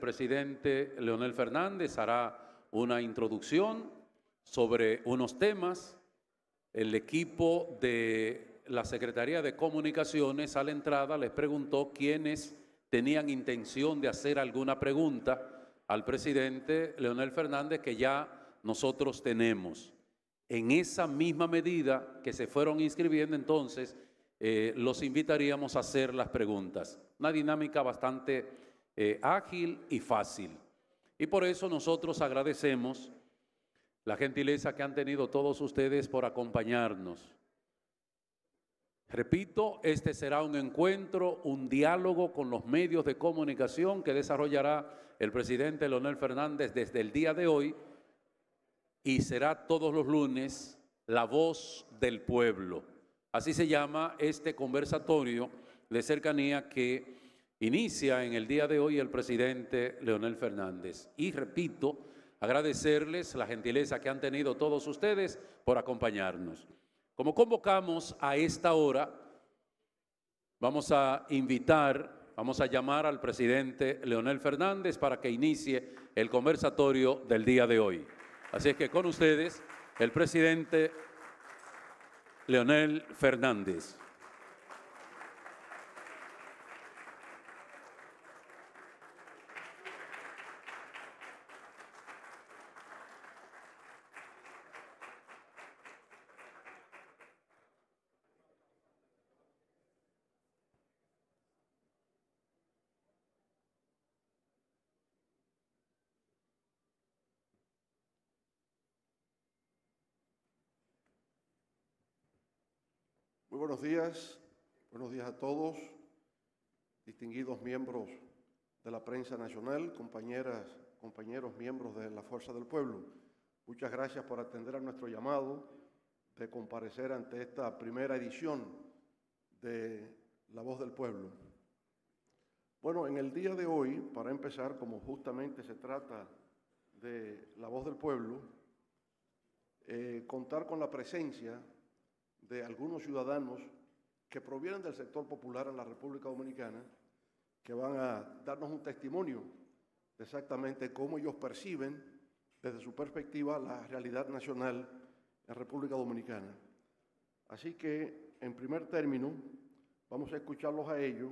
presidente Leonel Fernández hará una introducción sobre unos temas. El equipo de la Secretaría de Comunicaciones a la entrada les preguntó quiénes tenían intención de hacer alguna pregunta al presidente Leonel Fernández que ya nosotros tenemos. En esa misma medida que se fueron inscribiendo entonces, eh, los invitaríamos a hacer las preguntas. Una dinámica bastante eh, ágil y fácil. Y por eso nosotros agradecemos la gentileza que han tenido todos ustedes por acompañarnos. Repito, este será un encuentro, un diálogo con los medios de comunicación que desarrollará el presidente Leonel Fernández desde el día de hoy y será todos los lunes la voz del pueblo. Así se llama este conversatorio de cercanía que Inicia en el día de hoy el presidente Leonel Fernández. Y repito, agradecerles la gentileza que han tenido todos ustedes por acompañarnos. Como convocamos a esta hora, vamos a invitar, vamos a llamar al presidente Leonel Fernández para que inicie el conversatorio del día de hoy. Así es que con ustedes, el presidente Leonel Fernández. buenos días, buenos días a todos, distinguidos miembros de la prensa nacional, compañeras, compañeros, miembros de la Fuerza del Pueblo. Muchas gracias por atender a nuestro llamado de comparecer ante esta primera edición de La Voz del Pueblo. Bueno, en el día de hoy, para empezar, como justamente se trata de La Voz del Pueblo, eh, contar con la presencia de algunos ciudadanos que provienen del sector popular en la República Dominicana, que van a darnos un testimonio de exactamente cómo ellos perciben desde su perspectiva la realidad nacional en República Dominicana. Así que, en primer término, vamos a escucharlos a ellos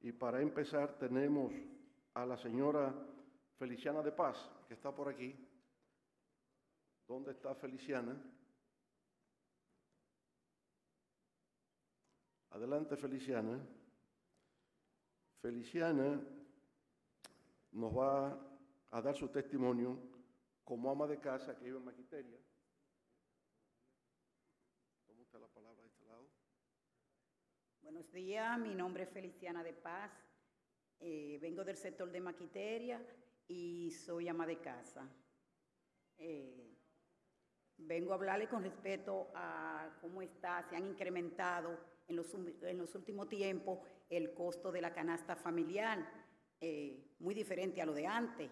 y para empezar tenemos a la señora Feliciana de Paz, que está por aquí. ¿Dónde está Feliciana? Adelante Feliciana. Feliciana nos va a dar su testimonio como ama de casa que vive en Maquiteria. ¿Cómo está la palabra de este lado. Buenos días, mi nombre es Feliciana de Paz. Eh, vengo del sector de Maquiteria y soy ama de casa. Eh, vengo a hablarle con respeto a cómo está, se han incrementado en los, últimos tiempos el costo de la canasta familiar, eh, muy diferente a lo de antes,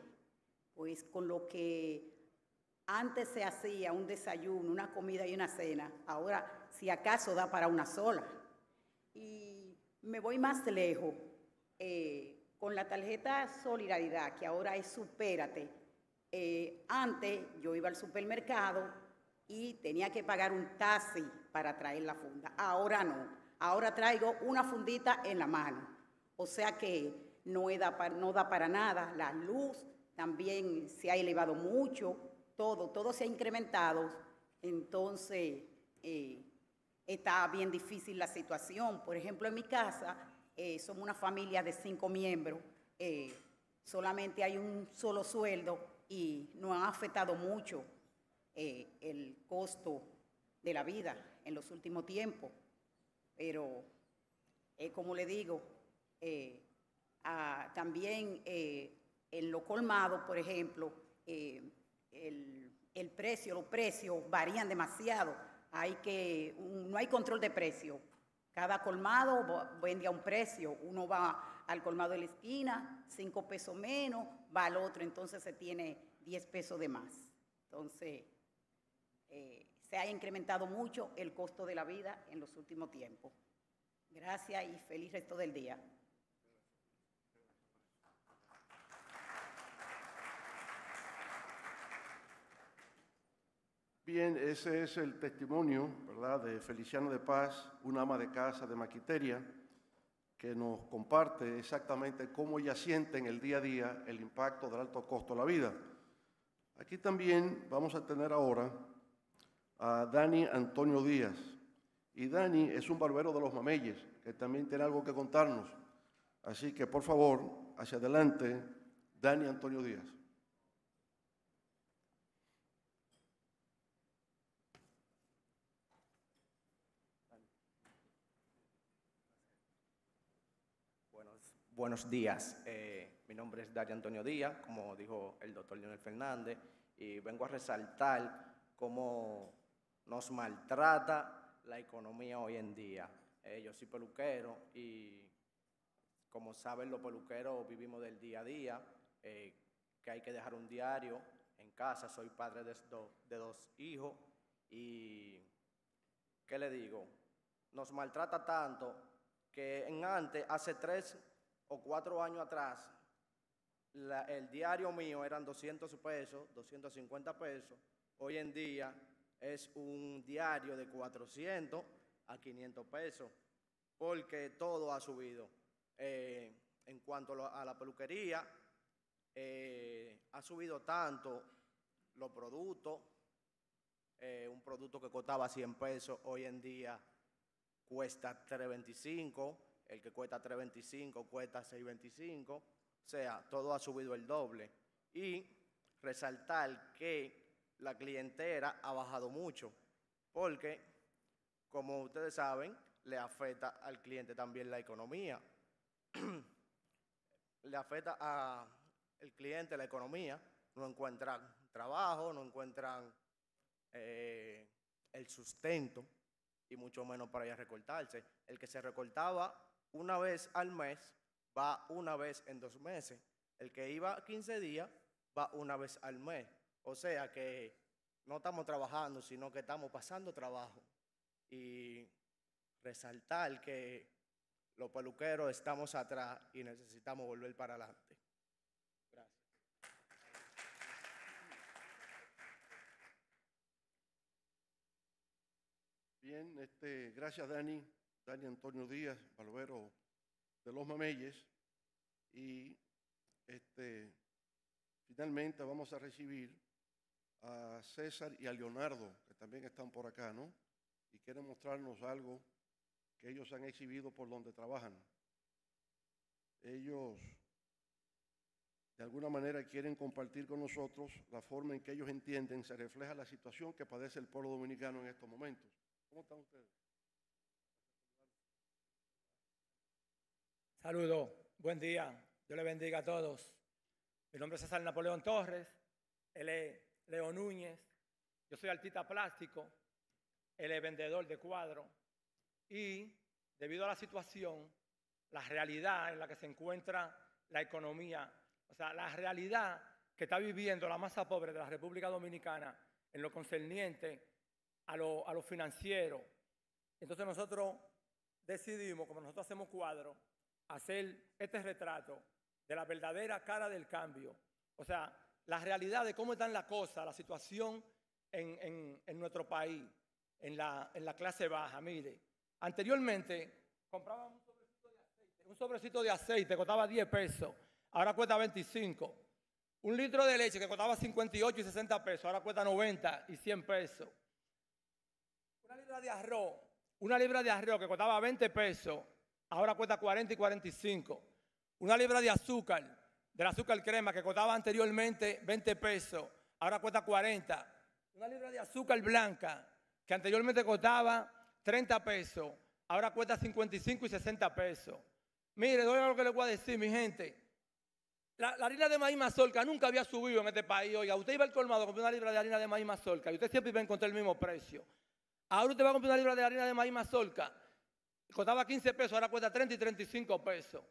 pues con lo que antes se hacía un desayuno, una comida y una cena, ahora si acaso da para una sola. Y me voy más lejos eh, con la tarjeta Solidaridad, que ahora es Supérate. Eh, antes yo iba al supermercado y tenía que pagar un taxi para traer la funda, ahora no Ahora traigo una fundita en la mano. O sea que no da para, nada. La luz también se ha elevado mucho. Todo, todo se ha incrementado. Entonces, eh, está bien difícil la situación. Por ejemplo, en mi casa eh, somos una familia de cinco miembros, eh, solamente hay un solo sueldo y no ha afectado mucho el costo de la vida en los últimos tiempos. Pero, eh, como le digo, eh, también eh, en lo colmado, por ejemplo, el, precio, los precios varían demasiado. Hay que, no hay control de precio. Cada colmado vende a un precio. Uno va al colmado de la esquina, cinco pesos menos, va al otro, entonces se tiene 10 pesos de más. Entonces, se ha incrementado mucho el costo de la vida en los últimos tiempos. Gracias y feliz resto del día. Bien, ese es el testimonio ¿verdad? de Feliciano de Paz, una ama de casa de Maquiteria, que nos comparte exactamente cómo ella siente en el día a día el impacto del alto costo de la vida. Aquí también vamos a tener ahora a Dani Antonio Díaz. Y Dani es un barbero de los mameyes, que también tiene algo que contarnos. Así que, por favor, hacia adelante, Dani Antonio Díaz. Buenos, buenos días. Eh, mi nombre es Dani Antonio Díaz, como dijo el doctor Leonel Fernández, y vengo a resaltar cómo nos maltrata la economía hoy en día. Eh, yo soy peluquero y como saben los peluqueros vivimos del día a día, eh, que hay que dejar un diario en casa, soy padre de, dos hijos y ¿qué le digo? Nos maltrata tanto que en antes, hace tres o cuatro años atrás, el diario mío eran 200 pesos, 250 pesos, hoy en día es un diario de 400 a 500 pesos, porque todo ha subido. Eh, en cuanto a la peluquería, eh, ha subido tanto los productos, eh, un producto que costaba 100 pesos, hoy en día cuesta 325, el que cuesta 325 cuesta 625, o sea, todo ha subido el doble. Y resaltar que la clientela ha bajado mucho, porque, como ustedes saben, le afecta al cliente también la economía. le afecta al cliente la economía, no encuentran trabajo, no encuentran eh, el sustento y mucho menos para ya recortarse. El que se recortaba una vez al mes va una vez en dos meses. El que iba 15 días va una vez al mes. O sea que no estamos trabajando, sino que estamos pasando trabajo. Y resaltar que los peluqueros estamos atrás y necesitamos volver para adelante. Gracias. Bien, este, gracias Dani, Dani Antonio Díaz, Valvero de los Mameyes. Y este, finalmente vamos a recibir a César y a Leonardo, que también están por acá, ¿no? Y quieren mostrarnos algo que ellos han exhibido por donde trabajan. Ellos, de alguna manera, quieren compartir con nosotros la forma en que ellos entienden se refleja la situación que padece el pueblo dominicano en estos momentos. ¿Cómo están ustedes? Saludo, buen día, Dios le bendiga a todos. Mi nombre es César Napoleón Torres, él Leo Núñez, yo soy artista plástico, el vendedor de cuadros y debido a la situación, la realidad en la que se encuentra la economía, o sea, la realidad que está viviendo la masa pobre de la República Dominicana en lo concerniente a lo, a lo financiero. Entonces nosotros decidimos, como nosotros hacemos cuadros, hacer este retrato de la verdadera cara del cambio. O sea, la realidad de cómo están las cosas, la situación en, nuestro país, en la, en la, clase baja. Mire, anteriormente compraban un sobrecito de aceite, un sobrecito de aceite costaba 10 pesos, ahora cuesta 25. Un litro de leche que costaba 58 y 60 pesos, ahora cuesta 90 y 100 pesos. Una libra de arroz, una libra de arroz que costaba 20 pesos, ahora cuesta 40 y 45. Una libra de azúcar, del azúcar crema que costaba anteriormente 20 pesos, ahora cuesta 40. Una libra de azúcar blanca que anteriormente costaba 30 pesos, ahora cuesta 55 y 60 pesos. Mire, doy lo que les voy a decir, mi gente. La, harina de maíz mazorca nunca había subido en este país. Oiga, usted iba al colmado a comprar una libra de harina de maíz mazorca y usted siempre iba a encontrar el mismo precio. Ahora usted va a comprar una libra de harina de maíz mazorca. Costaba 15 pesos, ahora cuesta 30 y 35 pesos.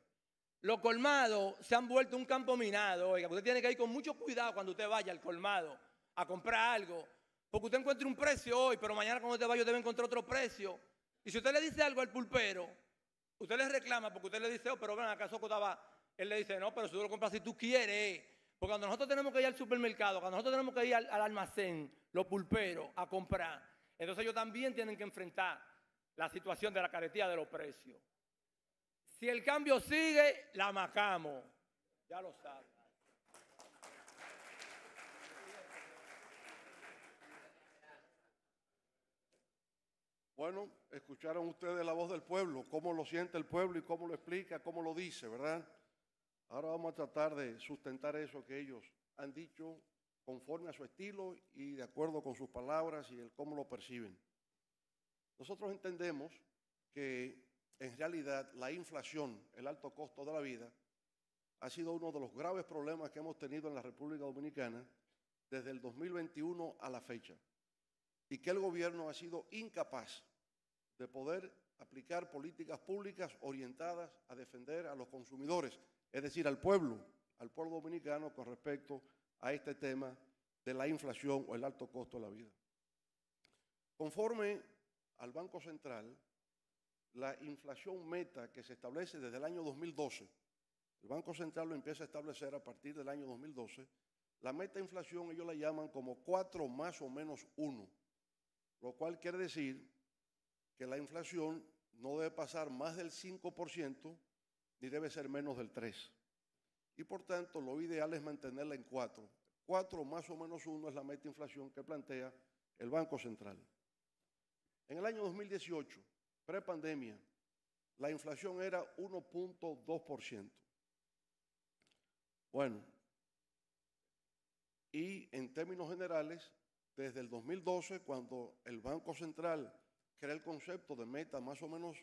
Los colmados se han vuelto un campo minado. Oiga, usted tiene que ir con mucho cuidado cuando usted vaya al colmado a comprar algo. Porque usted encuentra un precio hoy, pero mañana cuando usted vaya usted va a encontrar otro precio. Y si usted le dice algo al pulpero, usted le reclama porque usted le dice, oh, pero ven, acaso Socotaba, Él le dice, no, pero si tú lo compras si tú quieres. Porque cuando nosotros tenemos que ir al supermercado, cuando nosotros tenemos que ir al, almacén, los pulperos, a comprar, entonces ellos también tienen que enfrentar la situación de la caretía de los precios. Si el cambio sigue, la macamos. Ya lo saben. Bueno, escucharon ustedes la voz del pueblo, cómo lo siente el pueblo y cómo lo explica, cómo lo dice, ¿verdad? Ahora vamos a tratar de sustentar eso que ellos han dicho conforme a su estilo y de acuerdo con sus palabras y el cómo lo perciben. Nosotros entendemos que en realidad la inflación, el alto costo de la vida, ha sido uno de los graves problemas que hemos tenido en la República Dominicana desde el 2021 a la fecha, y que el gobierno ha sido incapaz de poder aplicar políticas públicas orientadas a defender a los consumidores, es decir, al pueblo, al pueblo dominicano con respecto a este tema de la inflación o el alto costo de la vida. Conforme al Banco Central, la inflación meta que se establece desde el año 2012, el Banco Central lo empieza a establecer a partir del año 2012, la meta inflación ellos la llaman como 4 más o menos 1, lo cual quiere decir que la inflación no debe pasar más del 5% ni debe ser menos del 3%. Y por tanto, lo ideal es mantenerla en 4. 4 más o menos 1 es la meta inflación que plantea el Banco Central. En el año 2018, Pre-pandemia, la inflación era 1.2%. Bueno, y en términos generales, desde el 2012, cuando el Banco Central crea el concepto de meta más o menos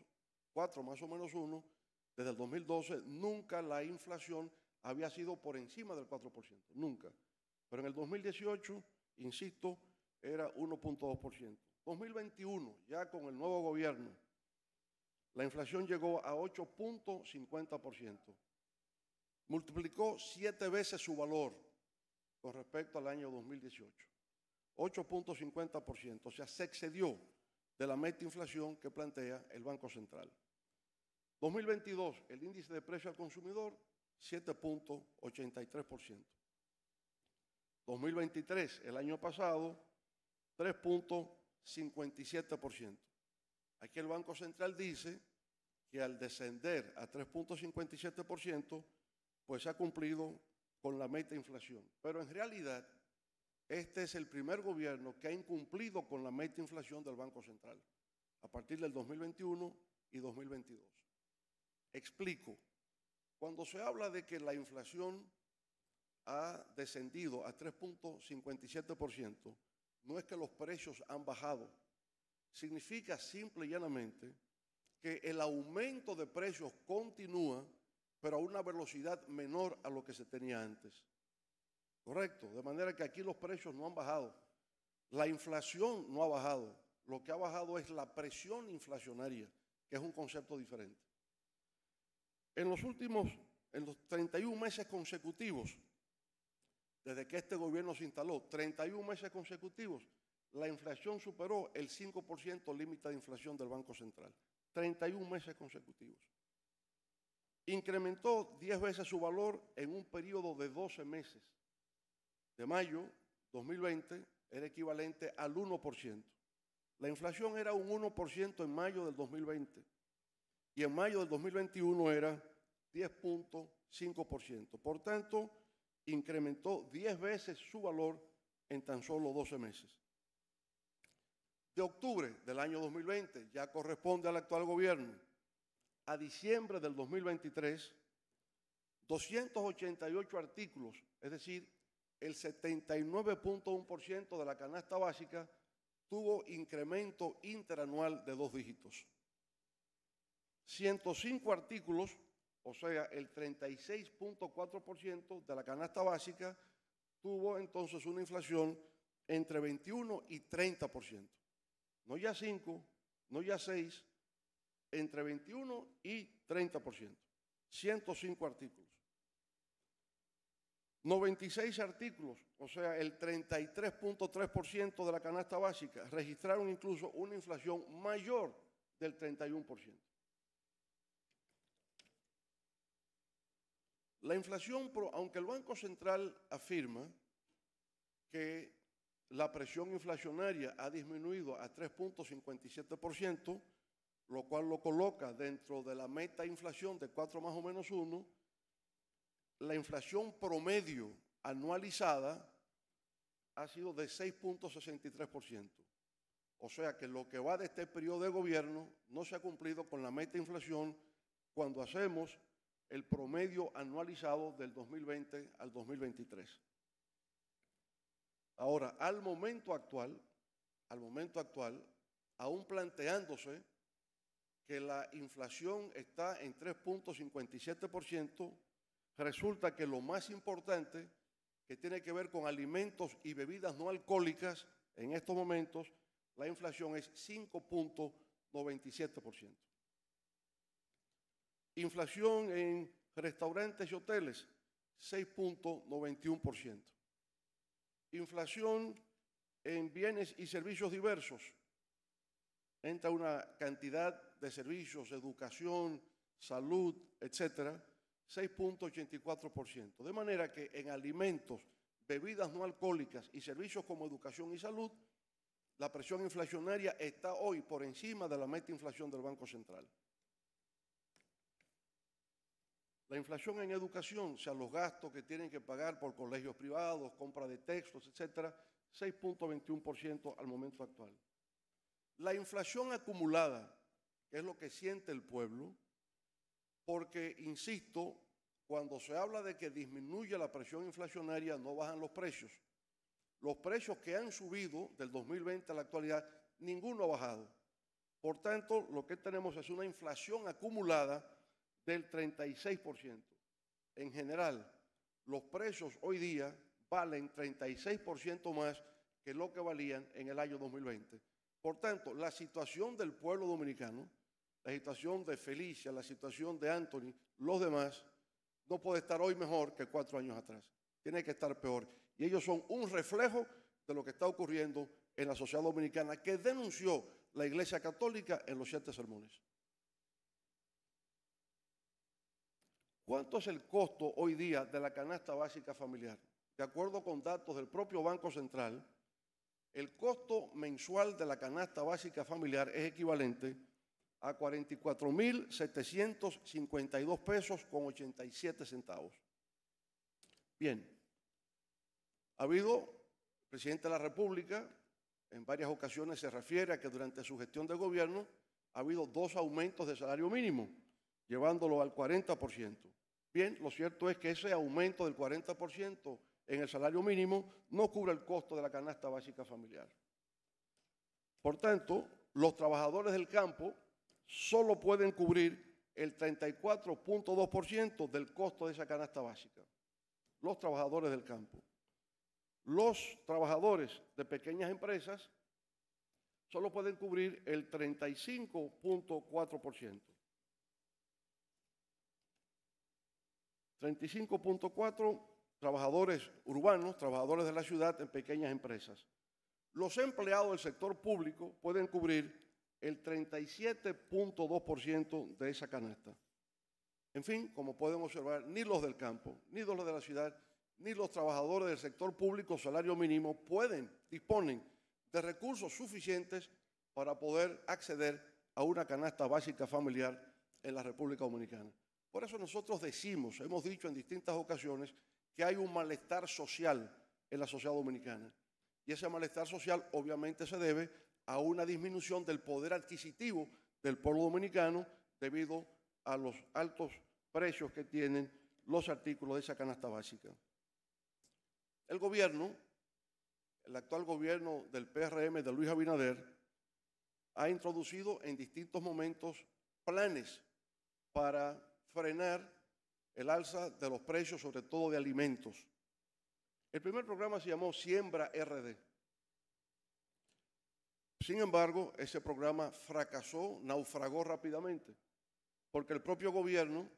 4, más o menos 1, desde el 2012 nunca la inflación había sido por encima del 4%, nunca. Pero en el 2018, insisto, era 1.2%. 2021, ya con el nuevo gobierno, la inflación llegó a 8.50%. Multiplicó siete veces su valor con respecto al año 2018. 8.50%, o sea, se excedió de la meta inflación que plantea el Banco Central. 2022, el índice de precio al consumidor, 7.83%. 2023, el año pasado, 3.57%. Aquí el Banco Central dice que al descender a 3.57%, pues ha cumplido con la meta de inflación. Pero en realidad, este es el primer gobierno que ha incumplido con la meta de inflación del Banco Central a partir del 2021 y 2022. Explico. Cuando se habla de que la inflación ha descendido a 3.57%, no es que los precios han bajado. Significa simple y llanamente que el aumento de precios continúa, pero a una velocidad menor a lo que se tenía antes. Correcto, de manera que aquí los precios no han bajado, la inflación no ha bajado, lo que ha bajado es la presión inflacionaria, que es un concepto diferente. En los últimos, en los 31 meses consecutivos, desde que este gobierno se instaló, 31 meses consecutivos, la inflación superó el 5% límite de inflación del Banco Central. 31 meses consecutivos. Incrementó 10 veces su valor en un periodo de 12 meses. De mayo 2020 era equivalente al 1%. La inflación era un 1% en mayo del 2020 y en mayo del 2021 era 10.5%. Por tanto, incrementó 10 veces su valor en tan solo 12 meses de octubre del año 2020, ya corresponde al actual gobierno, a diciembre del 2023, 288 artículos, es decir, el 79.1% de la canasta básica tuvo incremento interanual de dos dígitos. 105 artículos, o sea, el 36.4% de la canasta básica tuvo entonces una inflación entre 21 y 30% no ya 5, no ya 6, entre 21 y 30%. 105 artículos. 96 artículos, o sea, el 33.3% de la canasta básica, registraron incluso una inflación mayor del 31%. La inflación, aunque el Banco Central afirma que la presión inflacionaria ha disminuido a 3.57%, lo cual lo coloca dentro de la meta inflación de 4 más o menos 1, la inflación promedio anualizada ha sido de 6.63%. O sea que lo que va de este periodo de gobierno no se ha cumplido con la meta inflación cuando hacemos el promedio anualizado del 2020 al 2023. Ahora, al momento actual, al momento actual, aún planteándose que la inflación está en 3.57%, resulta que lo más importante que tiene que ver con alimentos y bebidas no alcohólicas, en estos momentos la inflación es 5.97%. Inflación en restaurantes y hoteles, 6.91% inflación en bienes y servicios diversos. Entra una cantidad de servicios, educación, salud, etcétera, 6.84%. De manera que en alimentos, bebidas no alcohólicas y servicios como educación y salud, la presión inflacionaria está hoy por encima de la meta inflación del Banco Central. La inflación en educación, o sea, los gastos que tienen que pagar por colegios privados, compra de textos, etcétera, 6.21% al momento actual. La inflación acumulada, es lo que siente el pueblo, porque, insisto, cuando se habla de que disminuye la presión inflacionaria, no bajan los precios. Los precios que han subido del 2020 a la actualidad, ninguno ha bajado. Por tanto, lo que tenemos es una inflación acumulada del 36%. En general, los precios hoy día valen 36% más que lo que valían en el año 2020. Por tanto, la situación del pueblo dominicano, la situación de Felicia, la situación de Anthony, los demás, no puede estar hoy mejor que cuatro años atrás. Tiene que estar peor. Y ellos son un reflejo de lo que está ocurriendo en la sociedad dominicana que denunció la Iglesia Católica en los siete sermones. ¿Cuánto es el costo hoy día de la canasta básica familiar? De acuerdo con datos del propio Banco Central, el costo mensual de la canasta básica familiar es equivalente a 44.752 pesos con 87 centavos. Bien, ha habido, el presidente de la República en varias ocasiones se refiere a que durante su gestión de gobierno ha habido dos aumentos de salario mínimo llevándolo al 40%. Bien, lo cierto es que ese aumento del 40% en el salario mínimo no cubre el costo de la canasta básica familiar. Por tanto, los trabajadores del campo solo pueden cubrir el 34.2% del costo de esa canasta básica. Los trabajadores del campo. Los trabajadores de pequeñas empresas solo pueden cubrir el 35.4%. 35.4 trabajadores urbanos, trabajadores de la ciudad en pequeñas empresas. Los empleados del sector público pueden cubrir el 37.2% de esa canasta. En fin, como pueden observar, ni los del campo, ni los de la ciudad, ni los trabajadores del sector público salario mínimo pueden, disponen de recursos suficientes para poder acceder a una canasta básica familiar en la República Dominicana. Por eso nosotros decimos, hemos dicho en distintas ocasiones, que hay un malestar social en la sociedad dominicana. Y ese malestar social obviamente se debe a una disminución del poder adquisitivo del pueblo dominicano debido a los altos precios que tienen los artículos de esa canasta básica. El gobierno, el actual gobierno del PRM de Luis Abinader, ha introducido en distintos momentos planes para frenar el alza de los precios, sobre todo de alimentos. El primer programa se llamó Siembra RD. Sin embargo, ese programa fracasó, naufragó rápidamente, porque el propio gobierno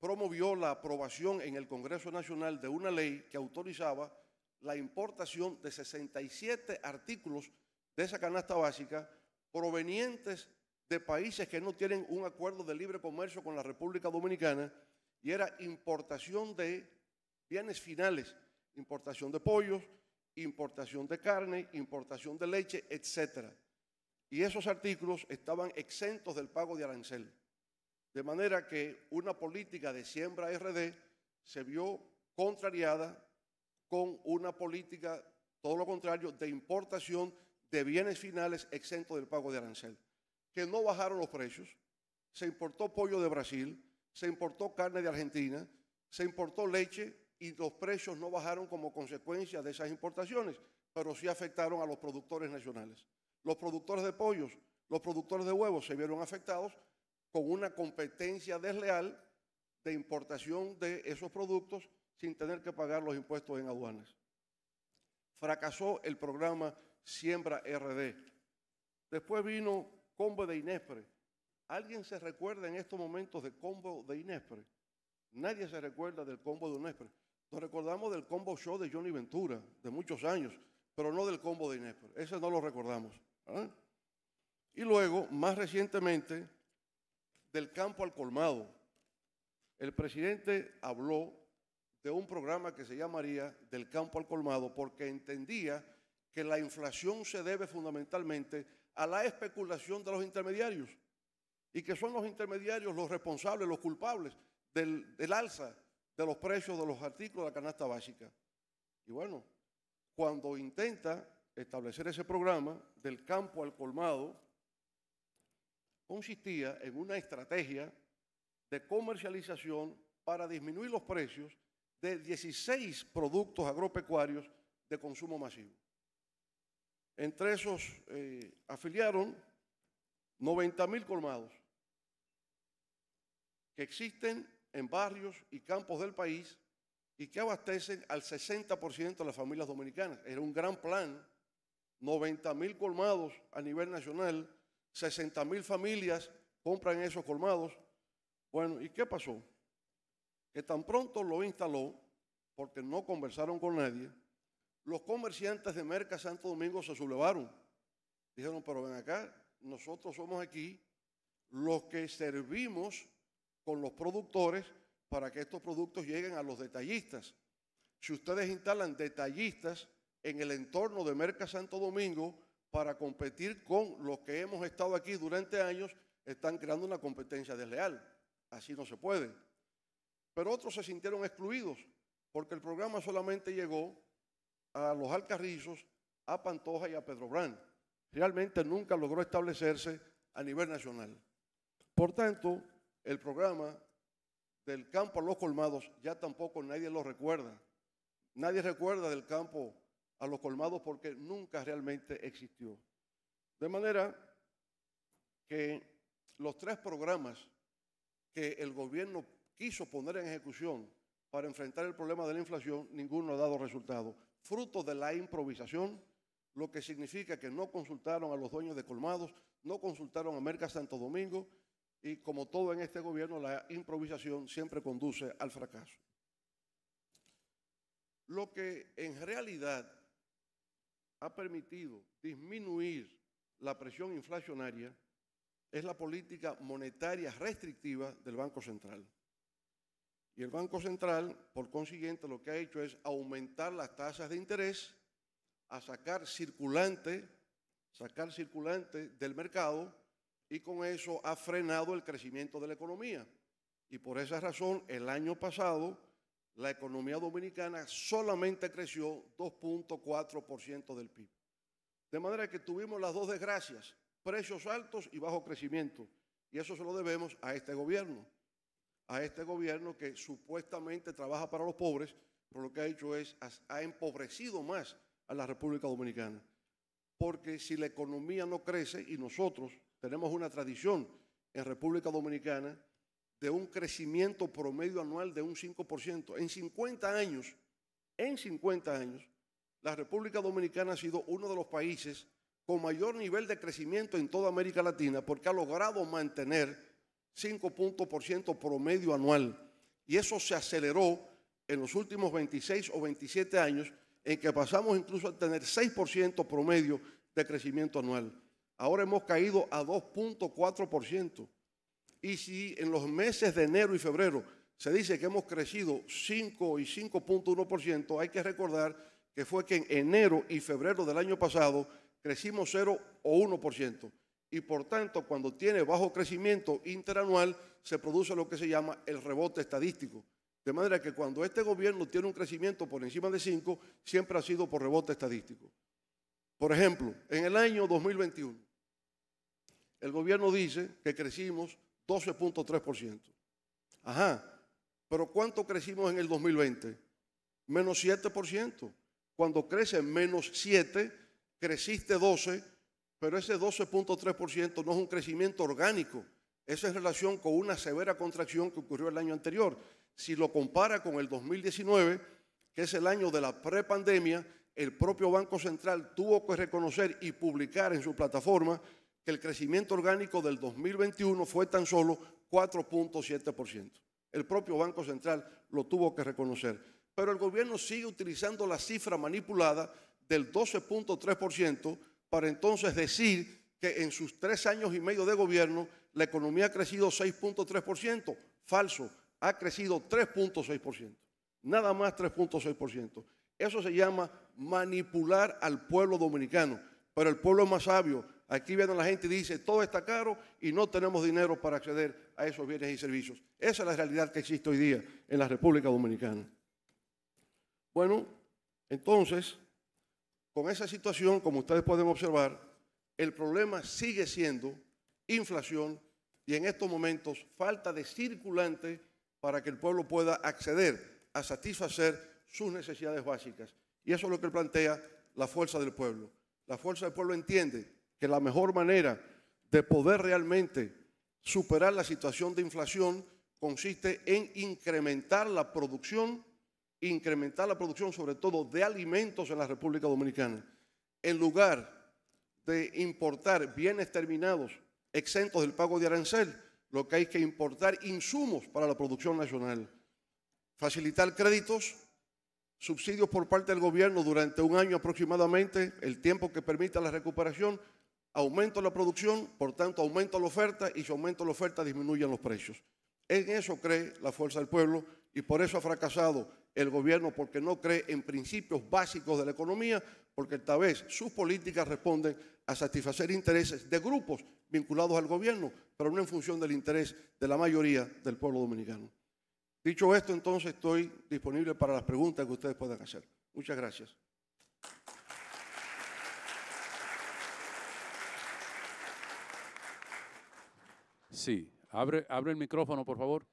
promovió la aprobación en el Congreso Nacional de una ley que autorizaba la importación de 67 artículos de esa canasta básica provenientes de países que no tienen un acuerdo de libre comercio con la República Dominicana y era importación de bienes finales, importación de pollos, importación de carne, importación de leche, etc. Y esos artículos estaban exentos del pago de arancel. De manera que una política de siembra RD se vio contrariada con una política, todo lo contrario, de importación de bienes finales exentos del pago de arancel que no bajaron los precios. Se importó pollo de Brasil, se importó carne de Argentina, se importó leche y los precios no bajaron como consecuencia de esas importaciones, pero sí afectaron a los productores nacionales. Los productores de pollos, los productores de huevos se vieron afectados con una competencia desleal de importación de esos productos sin tener que pagar los impuestos en aduanas. Fracasó el programa Siembra RD. Después vino combo de Inespre. ¿Alguien se recuerda en estos momentos del combo de Inespre? Nadie se recuerda del combo de Inespre. Nos recordamos del combo show de Johnny Ventura, de muchos años, pero no del combo de Inespre. Ese no lo recordamos. ¿ah? Y luego, más recientemente, del campo al colmado. El presidente habló de un programa que se llamaría Del campo al colmado porque entendía que la inflación se debe fundamentalmente a la especulación de los intermediarios y que son los intermediarios los responsables, los culpables del, alza de los precios de los artículos de la canasta básica. Y bueno, cuando intenta establecer ese programa del campo al colmado, consistía en una estrategia de comercialización para disminuir los precios de 16 productos agropecuarios de consumo masivo. Entre esos eh, afiliaron 90 mil colmados que existen en barrios y campos del país y que abastecen al 60% de las familias dominicanas. Era un gran plan, 90 mil colmados a nivel nacional, 60 mil familias compran esos colmados. Bueno, ¿y qué pasó? Que tan pronto lo instaló, porque no conversaron con nadie, los comerciantes de Merca Santo Domingo se sublevaron. Dijeron, pero ven acá, nosotros somos aquí los que servimos con los productores para que estos productos lleguen a los detallistas. Si ustedes instalan detallistas en el entorno de Merca Santo Domingo para competir con los que hemos estado aquí durante años, están creando una competencia desleal. Así no se puede. Pero otros se sintieron excluidos porque el programa solamente llegó a los Alcarrizos, a Pantoja y a Pedro Brán. Realmente nunca logró establecerse a nivel nacional. Por tanto, el programa del campo a los colmados ya tampoco nadie lo recuerda. Nadie recuerda del campo a los colmados porque nunca realmente existió. De manera que los tres programas que el gobierno quiso poner en ejecución para enfrentar el problema de la inflación, ninguno ha dado resultado fruto de la improvisación, lo que significa que no consultaron a los dueños de colmados, no consultaron a Mercas Santo Domingo y como todo en este gobierno, la improvisación siempre conduce al fracaso. Lo que en realidad ha permitido disminuir la presión inflacionaria es la política monetaria restrictiva del Banco Central. Y el Banco Central, por consiguiente, lo que ha hecho es aumentar las tasas de interés a sacar circulante, sacar circulante del mercado y con eso ha frenado el crecimiento de la economía. Y por esa razón, el año pasado, la economía dominicana solamente creció 2.4% del PIB. De manera que tuvimos las dos desgracias, precios altos y bajo crecimiento. Y eso se lo debemos a este gobierno a este gobierno que supuestamente trabaja para los pobres, pero lo que ha hecho es, ha empobrecido más a la República Dominicana. Porque si la economía no crece y nosotros tenemos una tradición en República Dominicana de un crecimiento promedio anual de un 5%, en 50 años, en 50 años, la República Dominicana ha sido uno de los países con mayor nivel de crecimiento en toda América Latina porque ha logrado mantener 5 por ciento promedio anual. Y eso se aceleró en los últimos 26 o 27 años, en que pasamos incluso a tener 6% promedio de crecimiento anual. Ahora hemos caído a 2.4%. Y si en los meses de enero y febrero se dice que hemos crecido 5 y 5.1%, hay que recordar que fue que en enero y febrero del año pasado crecimos 0 o 1% y por tanto cuando tiene bajo crecimiento interanual se produce lo que se llama el rebote estadístico. De manera que cuando este gobierno tiene un crecimiento por encima de 5, siempre ha sido por rebote estadístico. Por ejemplo, en el año 2021, el gobierno dice que crecimos 12.3%. Ajá, pero ¿cuánto crecimos en el 2020? Menos 7%. Cuando crece menos 7, creciste 12 pero ese 12.3% no es un crecimiento orgánico. Eso es relación con una severa contracción que ocurrió el año anterior. Si lo compara con el 2019, que es el año de la prepandemia, el propio Banco Central tuvo que reconocer y publicar en su plataforma que el crecimiento orgánico del 2021 fue tan solo 4.7%. El propio Banco Central lo tuvo que reconocer. Pero el gobierno sigue utilizando la cifra manipulada del 12.3% para entonces decir que en sus tres años y medio de gobierno la economía ha crecido 6.3%. Falso, ha crecido 3.6%. Nada más 3.6%. Eso se llama manipular al pueblo dominicano. Pero el pueblo es más sabio. Aquí viene la gente y dice, todo está caro y no tenemos dinero para acceder a esos bienes y servicios. Esa es la realidad que existe hoy día en la República Dominicana. Bueno, entonces, con esa situación, como ustedes pueden observar, el problema sigue siendo inflación y en estos momentos falta de circulante para que el pueblo pueda acceder a satisfacer sus necesidades básicas. Y eso es lo que plantea la fuerza del pueblo. La fuerza del pueblo entiende que la mejor manera de poder realmente superar la situación de inflación consiste en incrementar la producción incrementar la producción, sobre todo de alimentos en la República Dominicana, en lugar de importar bienes terminados exentos del pago de arancel, lo que hay que importar insumos para la producción nacional, facilitar créditos, subsidios por parte del gobierno durante un año aproximadamente, el tiempo que permita la recuperación, aumento la producción, por tanto aumento la oferta y si aumento la oferta disminuyen los precios. En eso cree la fuerza del pueblo y por eso ha fracasado el gobierno porque no cree en principios básicos de la economía, porque tal vez sus políticas responden a satisfacer intereses de grupos vinculados al gobierno, pero no en función del interés de la mayoría del pueblo dominicano. Dicho esto, entonces estoy disponible para las preguntas que ustedes puedan hacer. Muchas gracias. Sí, abre, abre el micrófono, por favor.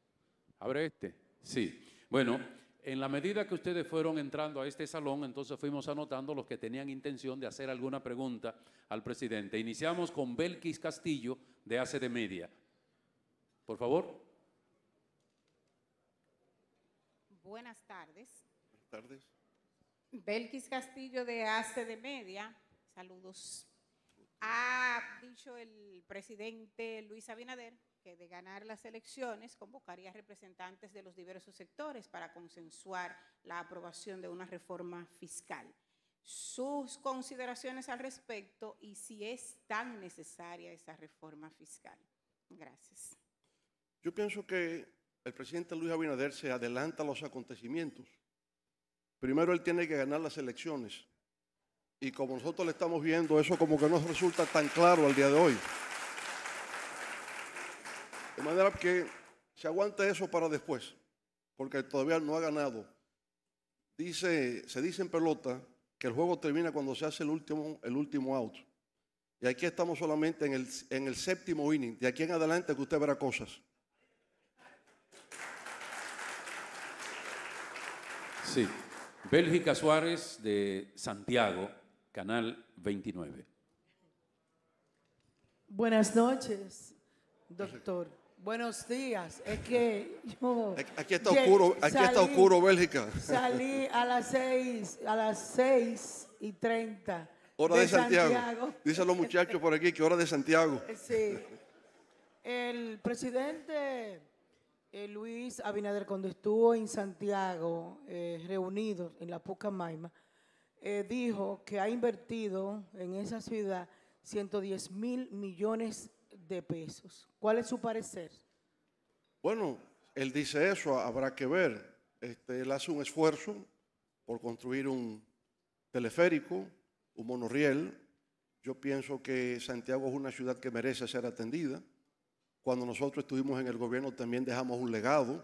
Abre este. Sí. Bueno. En la medida que ustedes fueron entrando a este salón, entonces fuimos anotando los que tenían intención de hacer alguna pregunta al presidente. Iniciamos con Belkis Castillo, de Hace de Media. Por favor. Buenas tardes. Buenas tardes. Belkis Castillo, de Ace de Media. Saludos. Ha dicho el presidente Luis Abinader que de ganar las elecciones convocaría a representantes de los diversos sectores para consensuar la aprobación de una reforma fiscal. Sus consideraciones al respecto y si es tan necesaria esa reforma fiscal. Gracias. Yo pienso que el presidente Luis Abinader se adelanta a los acontecimientos. Primero él tiene que ganar las elecciones. Y como nosotros le estamos viendo, eso como que no resulta tan claro al día de hoy. De manera que se aguanta eso para después, porque todavía no ha ganado. Dice, se dice en pelota que el juego termina cuando se hace el último, el último out. Y aquí estamos solamente en el, en el séptimo inning. De aquí en adelante que usted verá cosas. Sí. Bélgica Suárez de Santiago, Canal 29. Buenas noches, doctor. Buenos días. Es que yo. Aquí está oscuro, aquí está oscuro Bélgica. Salí a las 6, a las seis y treinta. Hora de, Santiago. Dicen los muchachos por aquí que hora de Santiago. Sí. El presidente eh, Luis Abinader, cuando estuvo en Santiago, eh, reunido en la Pucamaima, eh, dijo que ha invertido en esa ciudad 110 mil millones de de pesos. ¿Cuál es su parecer? Bueno, él dice eso, habrá que ver. Este, él hace un esfuerzo por construir un teleférico, un monorriel. Yo pienso que Santiago es una ciudad que merece ser atendida. Cuando nosotros estuvimos en el gobierno también dejamos un legado.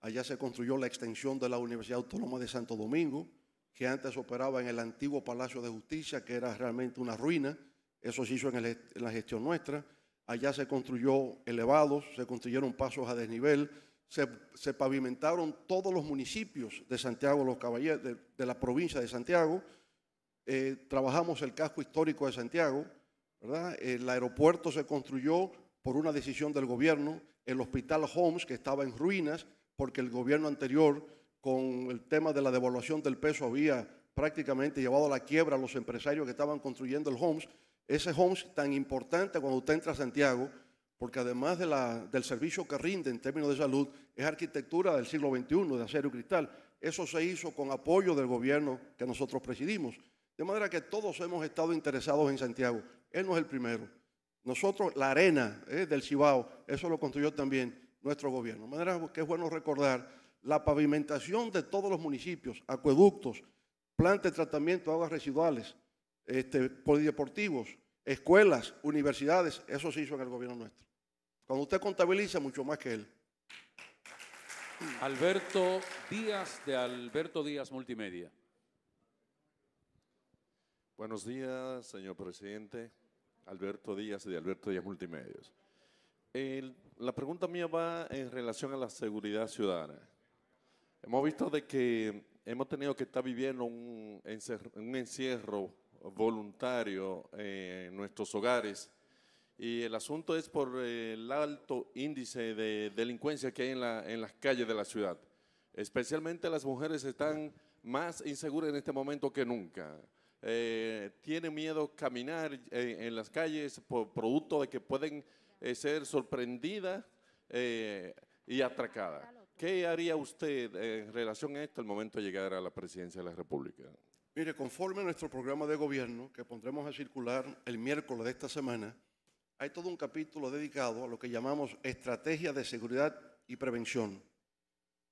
Allá se construyó la extensión de la Universidad Autónoma de Santo Domingo, que antes operaba en el antiguo Palacio de Justicia, que era realmente una ruina. Eso se hizo en la gestión nuestra. Allá se construyó elevados, se construyeron pasos a desnivel, se, pavimentaron todos los municipios de Santiago, los caballeros, de, la provincia de Santiago. Eh, trabajamos el casco histórico de Santiago, El aeropuerto se construyó por una decisión del gobierno, el hospital Holmes, que estaba en ruinas, porque el gobierno anterior, con el tema de la devaluación del peso, había prácticamente llevado a la quiebra a los empresarios que estaban construyendo el Holmes, ese homes tan importante cuando usted entra a Santiago, porque además del servicio que rinde en términos de salud, es arquitectura del siglo XXI, de acero y cristal. Eso se hizo con apoyo del gobierno que nosotros presidimos. De manera que todos hemos estado interesados en Santiago. Él no es el primero. Nosotros, la arena eh, del Cibao, eso lo construyó también nuestro gobierno. De manera que es bueno recordar la pavimentación de todos los municipios, acueductos, plantas de tratamiento de aguas residuales, este, polideportivos, escuelas, universidades, eso se hizo en el gobierno nuestro. Cuando usted contabiliza, mucho más que él. Alberto Díaz de Alberto Díaz Multimedia. Buenos días, señor presidente. Alberto Díaz de Alberto Díaz Multimedios. la pregunta mía va en relación a la seguridad ciudadana. Hemos visto de que hemos tenido que estar viviendo un encierro voluntario en nuestros hogares. Y el asunto es por el alto índice de delincuencia que hay en, la, las calles de la ciudad. Especialmente las mujeres están más inseguras en este momento que nunca. tiene eh, tienen miedo caminar eh, en las calles por producto de que pueden eh, ser sorprendidas y atracadas. ¿Qué haría usted en relación a esto al momento de llegar a la presidencia de la República? Mire, conforme a nuestro programa de gobierno que pondremos a circular el miércoles de esta semana, hay todo un capítulo dedicado a lo que llamamos estrategia de seguridad y prevención.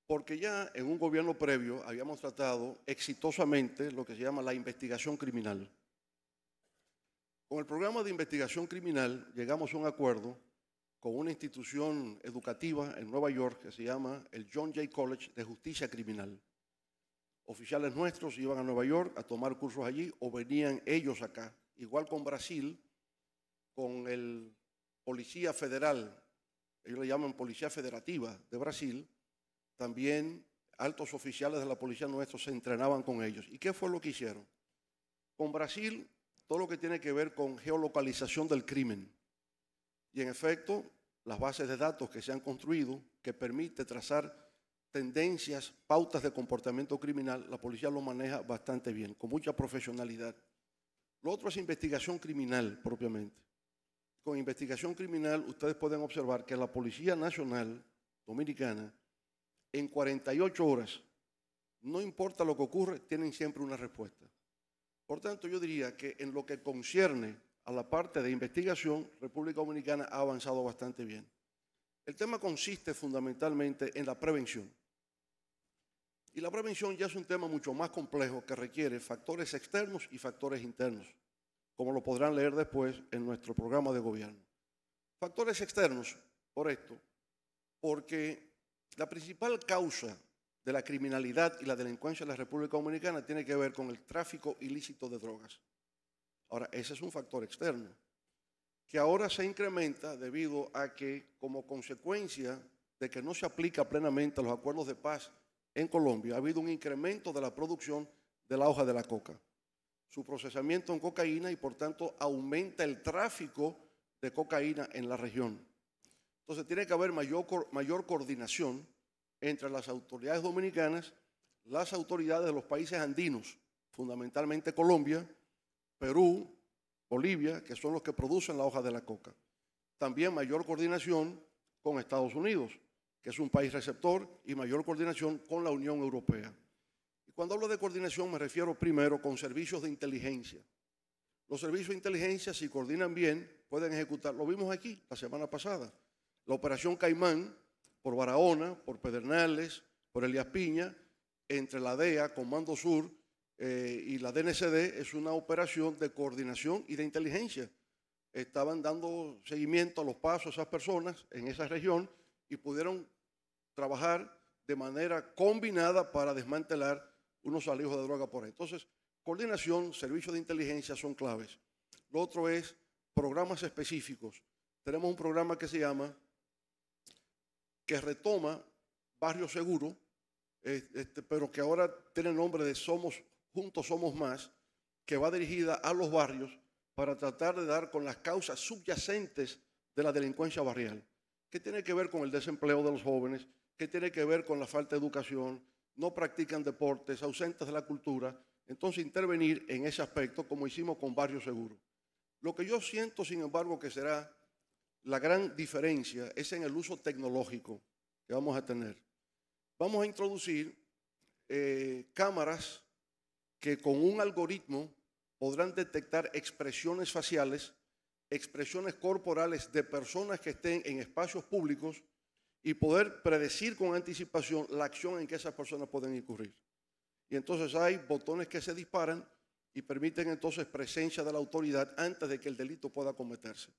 Porque ya en un gobierno previo habíamos tratado exitosamente lo que se llama la investigación criminal. Con el programa de investigación criminal llegamos a un acuerdo con una institución educativa en Nueva York que se llama el John Jay College de Justicia Criminal oficiales nuestros iban a Nueva York a tomar cursos allí o venían ellos acá. Igual con Brasil, con el Policía Federal, ellos le llaman Policía Federativa de Brasil, también altos oficiales de la policía Nuestra se entrenaban con ellos. ¿Y qué fue lo que hicieron? Con Brasil, todo lo que tiene que ver con geolocalización del crimen. Y en efecto, las bases de datos que se han construido que permite trazar tendencias, pautas de comportamiento criminal, la policía lo maneja bastante bien, con mucha profesionalidad. Lo otro es investigación criminal propiamente. Con investigación criminal ustedes pueden observar que la Policía Nacional Dominicana en 48 horas, no importa lo que ocurre, tienen siempre una respuesta. Por tanto, yo diría que en lo que concierne a la parte de investigación, República Dominicana ha avanzado bastante bien. El tema consiste fundamentalmente en la prevención. Y la prevención ya es un tema mucho más complejo que requiere factores externos y factores internos, como lo podrán leer después en nuestro programa de gobierno. Factores externos, por esto, porque la principal causa de la criminalidad y la delincuencia en la República Dominicana tiene que ver con el tráfico ilícito de drogas. Ahora, ese es un factor externo que ahora se incrementa debido a que como consecuencia de que no se aplica plenamente los acuerdos de paz en Colombia, ha habido un incremento de la producción de la hoja de la coca. Su procesamiento en cocaína y por tanto aumenta el tráfico de cocaína en la región. Entonces tiene que haber mayor, mayor coordinación entre las autoridades dominicanas, las autoridades de los países andinos, fundamentalmente Colombia, Perú, Bolivia, que son los que producen la hoja de la coca. También mayor coordinación con Estados Unidos, que es un país receptor, y mayor coordinación con la Unión Europea. Y cuando hablo de coordinación me refiero primero con servicios de inteligencia. Los servicios de inteligencia, si coordinan bien, pueden ejecutar. Lo vimos aquí la semana pasada. La operación Caimán, por Barahona, por Pedernales, por Elías Piña, entre la DEA, Comando Sur eh, y la DNCD es una operación de coordinación y de inteligencia. Estaban dando seguimiento a los pasos de esas personas en esa región y pudieron trabajar de manera combinada para desmantelar unos alijos de droga por ahí. Entonces, coordinación, servicios de inteligencia son claves. Lo otro es programas específicos. Tenemos un programa que se llama, que retoma Barrio Seguro, eh, este, pero que ahora tiene el nombre de Somos Juntos Somos Más, que va dirigida a los barrios para tratar de dar con las causas subyacentes de la delincuencia barrial, que tiene que ver con el desempleo de los jóvenes, que tiene que ver con la falta de educación, no practican deportes, ausentes de la cultura. Entonces intervenir en ese aspecto como hicimos con Barrio Seguro. Lo que yo siento, sin embargo, que será la gran diferencia es en el uso tecnológico que vamos a tener. Vamos a introducir eh, cámaras que con un algoritmo podrán detectar expresiones faciales, expresiones corporales de personas que estén en espacios públicos y poder predecir con anticipación la acción en que esas personas pueden incurrir. Y entonces hay botones que se disparan y permiten entonces presencia de la autoridad antes de que el delito pueda cometerse.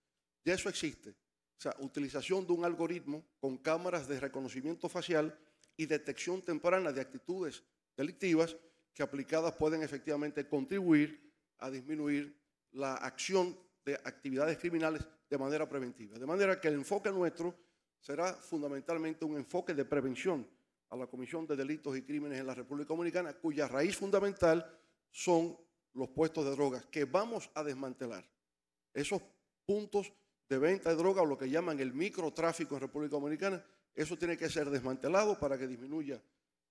Y eso existe. O sea, utilización de un algoritmo con cámaras de reconocimiento facial y detección temprana de actitudes delictivas que aplicadas pueden efectivamente contribuir a disminuir la acción de actividades criminales de manera preventiva. De manera que el enfoque nuestro será fundamentalmente un enfoque de prevención a la comisión de delitos y crímenes en la República Dominicana, cuya raíz fundamental son los puestos de drogas, que vamos a desmantelar. Esos puntos de venta de droga o lo que llaman el microtráfico en República Dominicana, eso tiene que ser desmantelado para que disminuya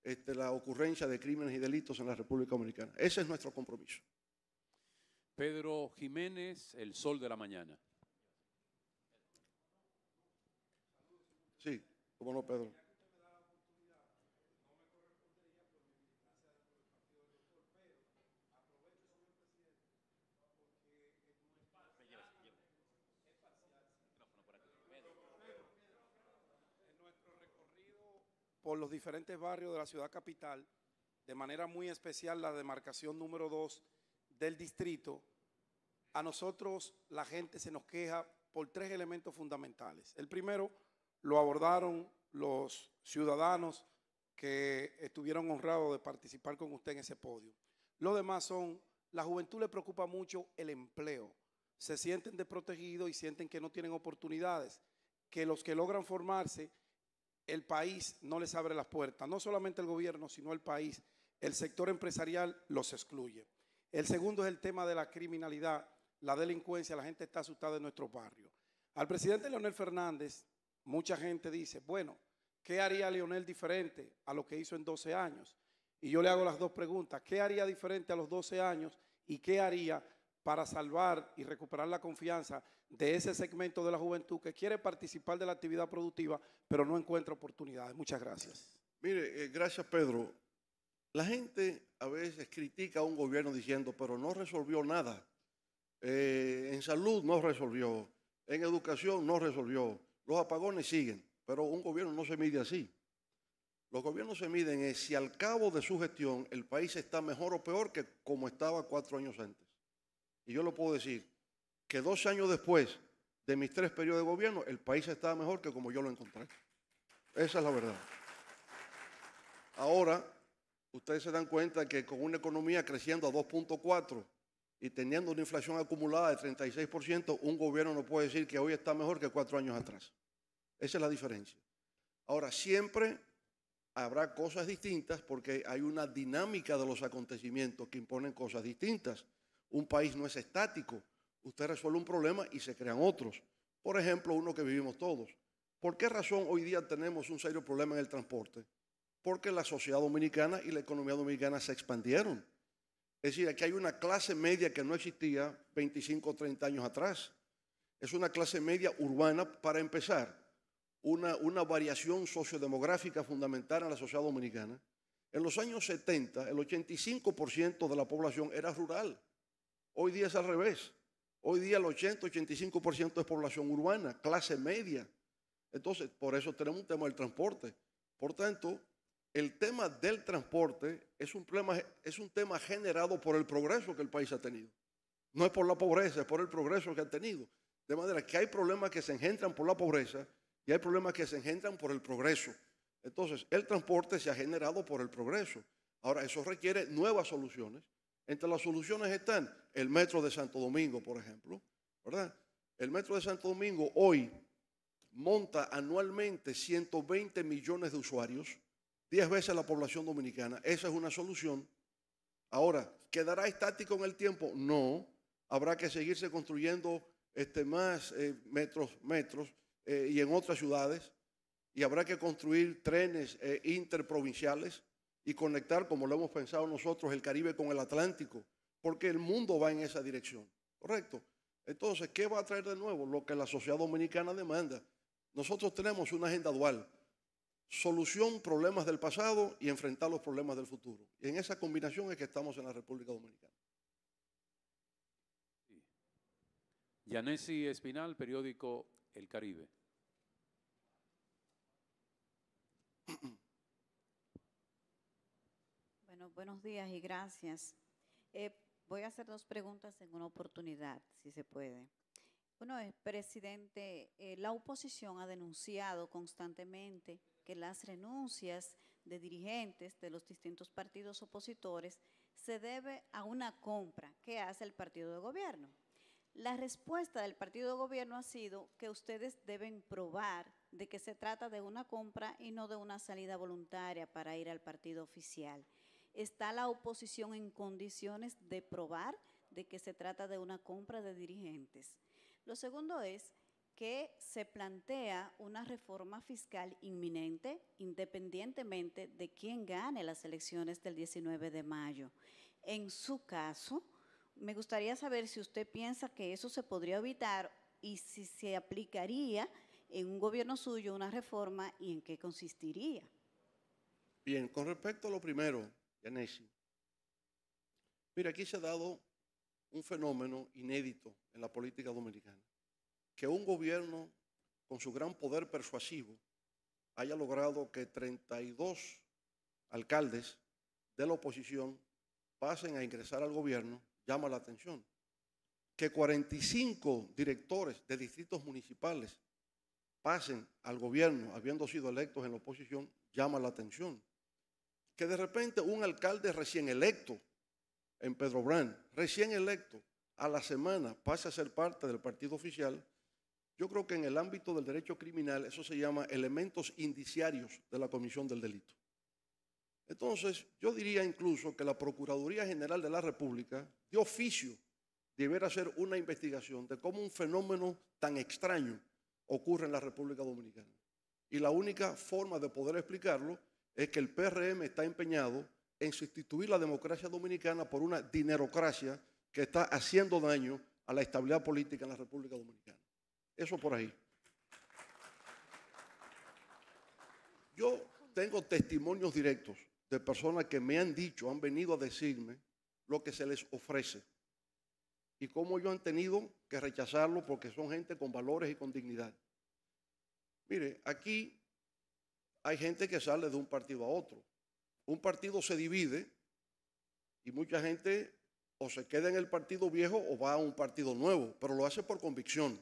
este, la ocurrencia de crímenes y delitos en la República Dominicana. Ese es nuestro compromiso. Pedro Jiménez, El Sol de la Mañana. Sí, cómo no, Pedro. por los diferentes barrios de la ciudad capital, de manera muy especial la demarcación número 2 del distrito, a nosotros la gente se nos queja por tres elementos fundamentales. El primero lo abordaron los ciudadanos que estuvieron honrados de participar con usted en ese podio. Lo demás son, la juventud le preocupa mucho el empleo. Se sienten desprotegidos y sienten que no tienen oportunidades, que los que logran formarse el país no les abre las puertas. No solamente el gobierno, sino el país. El sector empresarial los excluye. El segundo es el tema de la criminalidad, la delincuencia. La gente está asustada en nuestros barrios. Al presidente Leonel Fernández, mucha gente dice, bueno, ¿qué haría Leonel diferente a lo que hizo en 12 años? Y yo le hago las dos preguntas. ¿Qué haría diferente a los 12 años y qué haría para salvar y recuperar la confianza de ese segmento de la juventud que quiere participar de la actividad productiva, pero no encuentra oportunidades. Muchas gracias. Mire, eh, gracias Pedro. La gente a veces critica a un gobierno diciendo, pero no resolvió nada. Eh, en salud no resolvió, en educación no resolvió, los apagones siguen, pero un gobierno no se mide así. Los gobiernos se miden es si al cabo de su gestión el país está mejor o peor que como estaba cuatro años antes. Y yo lo puedo decir, que dos años después de mis tres periodos de gobierno, el país estaba mejor que como yo lo encontré. Esa es la verdad. Ahora, ustedes se dan cuenta que con una economía creciendo a 2.4 y teniendo una inflación acumulada de 36%, un gobierno no puede decir que hoy está mejor que cuatro años atrás. Esa es la diferencia. Ahora, siempre habrá cosas distintas porque hay una dinámica de los acontecimientos que imponen cosas distintas. Un país no es estático, Usted resuelve un problema y se crean otros. Por ejemplo, uno que vivimos todos. ¿Por qué razón hoy día tenemos un serio problema en el transporte? Porque la sociedad dominicana y la economía dominicana se expandieron. Es decir, aquí hay una clase media que no existía 25 o 30 años atrás. Es una clase media urbana para empezar. Una, variación sociodemográfica fundamental en la sociedad dominicana. En los años 70, el 85% de la población era rural. Hoy día es al revés. Hoy día el 80-85% es población urbana, clase media. Entonces, por eso tenemos un tema del transporte. Por tanto, el tema del transporte es un, problema, es un tema generado por el progreso que el país ha tenido. No es por la pobreza, es por el progreso que ha tenido. De manera que hay problemas que se engendran por la pobreza y hay problemas que se engendran por el progreso. Entonces, el transporte se ha generado por el progreso. Ahora, eso requiere nuevas soluciones entre las soluciones están el metro de Santo Domingo, por ejemplo, ¿verdad? El metro de Santo Domingo hoy monta anualmente 120 millones de usuarios, 10 veces la población dominicana. Esa es una solución. Ahora, ¿quedará estático en el tiempo? No. Habrá que seguirse construyendo este, más eh, metros, metros eh, y en otras ciudades. Y habrá que construir trenes eh, interprovinciales y conectar, como lo hemos pensado nosotros, el Caribe con el Atlántico, porque el mundo va en esa dirección, ¿correcto? Entonces, ¿qué va a traer de nuevo? Lo que la sociedad dominicana demanda. Nosotros tenemos una agenda dual, solución problemas del pasado y enfrentar los problemas del futuro. Y en esa combinación es que estamos en la República Dominicana. Yanesi Espinal, periódico El Caribe. Buenos días y gracias. Eh, voy a hacer dos preguntas en una oportunidad, si se puede. Bueno, es, presidente, eh, la oposición ha denunciado constantemente que las renuncias de dirigentes de los distintos partidos opositores se debe a una compra que hace el partido de gobierno. La respuesta del partido de gobierno ha sido que ustedes deben probar de que se trata de una compra y no de una salida voluntaria para ir al partido oficial está la oposición en condiciones de probar de que se trata de una compra de dirigentes. Lo segundo es que se plantea una reforma fiscal inminente independientemente de quién gane las elecciones del 19 de mayo. En su caso, me gustaría saber si usted piensa que eso se podría evitar y si se aplicaría en un gobierno suyo una reforma y en qué consistiría. Bien, con respecto a lo primero, Yanesi. Mira, aquí se ha dado un fenómeno inédito en la política dominicana, que un gobierno con su gran poder persuasivo haya logrado que 32 alcaldes de la oposición pasen a ingresar al gobierno, llama la atención. Que 45 directores de distritos municipales pasen al gobierno habiendo sido electos en la oposición, llama la atención que de repente un alcalde recién electo en Pedro Brand, recién electo a la semana, pase a ser parte del partido oficial, yo creo que en el ámbito del derecho criminal eso se llama elementos indiciarios de la comisión del delito. Entonces, yo diría incluso que la Procuraduría General de la República, de oficio, debiera hacer una investigación de cómo un fenómeno tan extraño ocurre en la República Dominicana. Y la única forma de poder explicarlo es que el PRM está empeñado en sustituir la democracia dominicana por una dinerocracia que está haciendo daño a la estabilidad política en la República Dominicana. Eso por ahí. Yo tengo testimonios directos de personas que me han dicho, han venido a decirme lo que se les ofrece y cómo ellos han tenido que rechazarlo porque son gente con valores y con dignidad. Mire, aquí hay gente que sale de un partido a otro. Un partido se divide y mucha gente o se queda en el partido viejo o va a un partido nuevo, pero lo hace por convicción.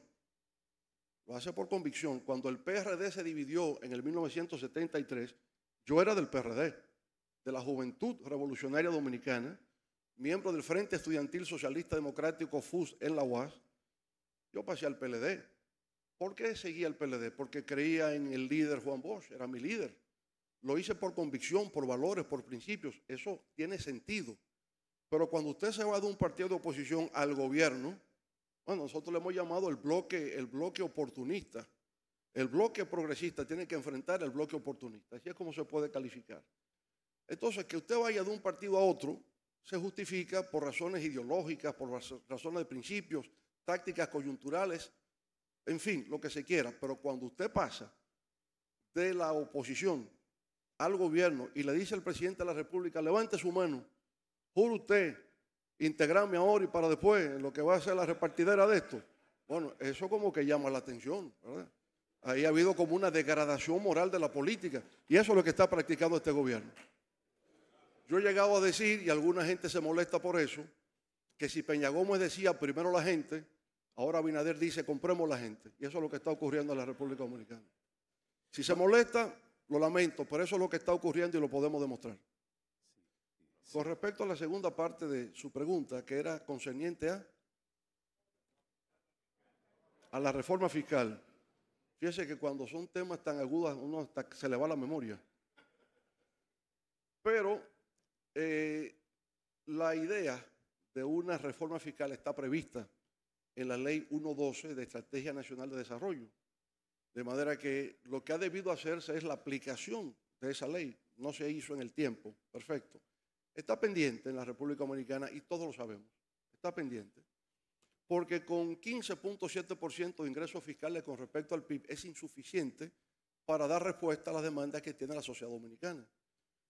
Lo hace por convicción. Cuando el PRD se dividió en el 1973, yo era del PRD, de la Juventud Revolucionaria Dominicana, miembro del Frente Estudiantil Socialista Democrático FUS en la UAS. Yo pasé al PLD ¿Por qué seguía el PLD? Porque creía en el líder Juan Bosch, era mi líder. Lo hice por convicción, por valores, por principios. Eso tiene sentido. Pero cuando usted se va de un partido de oposición al gobierno, bueno, nosotros le hemos llamado el bloque, el bloque oportunista. El bloque progresista tiene que enfrentar el bloque oportunista. Así es como se puede calificar. Entonces, que usted vaya de un partido a otro se justifica por razones ideológicas, por razones de principios, tácticas coyunturales, en fin, lo que se quiera, pero cuando usted pasa de la oposición al gobierno y le dice al presidente de la República, levante su mano, juro usted integrarme ahora y para después en lo que va a ser la repartidera de esto. Bueno, eso como que llama la atención, ¿verdad? Ahí ha habido como una degradación moral de la política y eso es lo que está practicando este gobierno. Yo he llegado a decir, y alguna gente se molesta por eso, que si Peña Gómez decía primero la gente, Ahora Binader dice, compremos la gente. Y eso es lo que está ocurriendo en la República Dominicana. Si se molesta, lo lamento, pero eso es lo que está ocurriendo y lo podemos demostrar. Con respecto a la segunda parte de su pregunta, que era concerniente a, la reforma fiscal, fíjese que cuando son temas tan agudos, uno se le va la memoria. Pero eh, la idea de una reforma fiscal está prevista en la ley 112 de Estrategia Nacional de Desarrollo. De manera que lo que ha debido hacerse es la aplicación de esa ley. No se hizo en el tiempo. Perfecto. Está pendiente en la República Dominicana y todos lo sabemos. Está pendiente. Porque con 15.7% de ingresos fiscales con respecto al PIB es insuficiente para dar respuesta a las demandas que tiene la sociedad dominicana.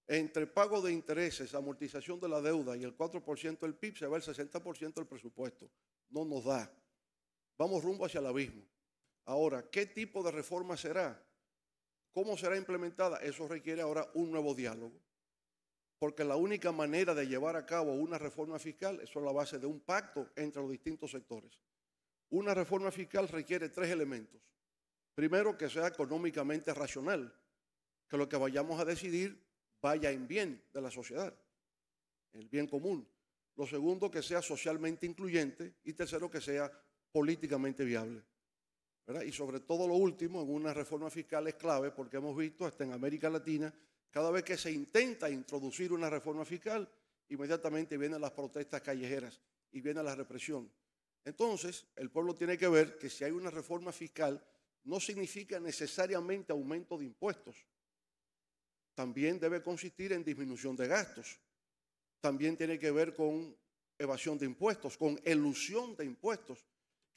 Entre pago de intereses, amortización de la deuda y el 4% del PIB se va el 60% del presupuesto. No nos da. Vamos rumbo hacia el abismo. Ahora, ¿qué tipo de reforma será? ¿Cómo será implementada? Eso requiere ahora un nuevo diálogo. Porque la única manera de llevar a cabo una reforma fiscal es la base de un pacto entre los distintos sectores. Una reforma fiscal requiere tres elementos. Primero, que sea económicamente racional, que lo que vayamos a decidir vaya en bien de la sociedad, el bien común. Lo segundo, que sea socialmente incluyente. Y tercero, que sea políticamente viable. Y sobre todo lo último, en una reforma fiscal es clave porque hemos visto hasta en América Latina, cada vez que se intenta introducir una reforma fiscal, inmediatamente vienen las protestas callejeras y viene la represión. Entonces, el pueblo tiene que ver que si hay una reforma fiscal, no significa necesariamente aumento de impuestos. También debe consistir en disminución de gastos. También tiene que ver con evasión de impuestos, con elusión de impuestos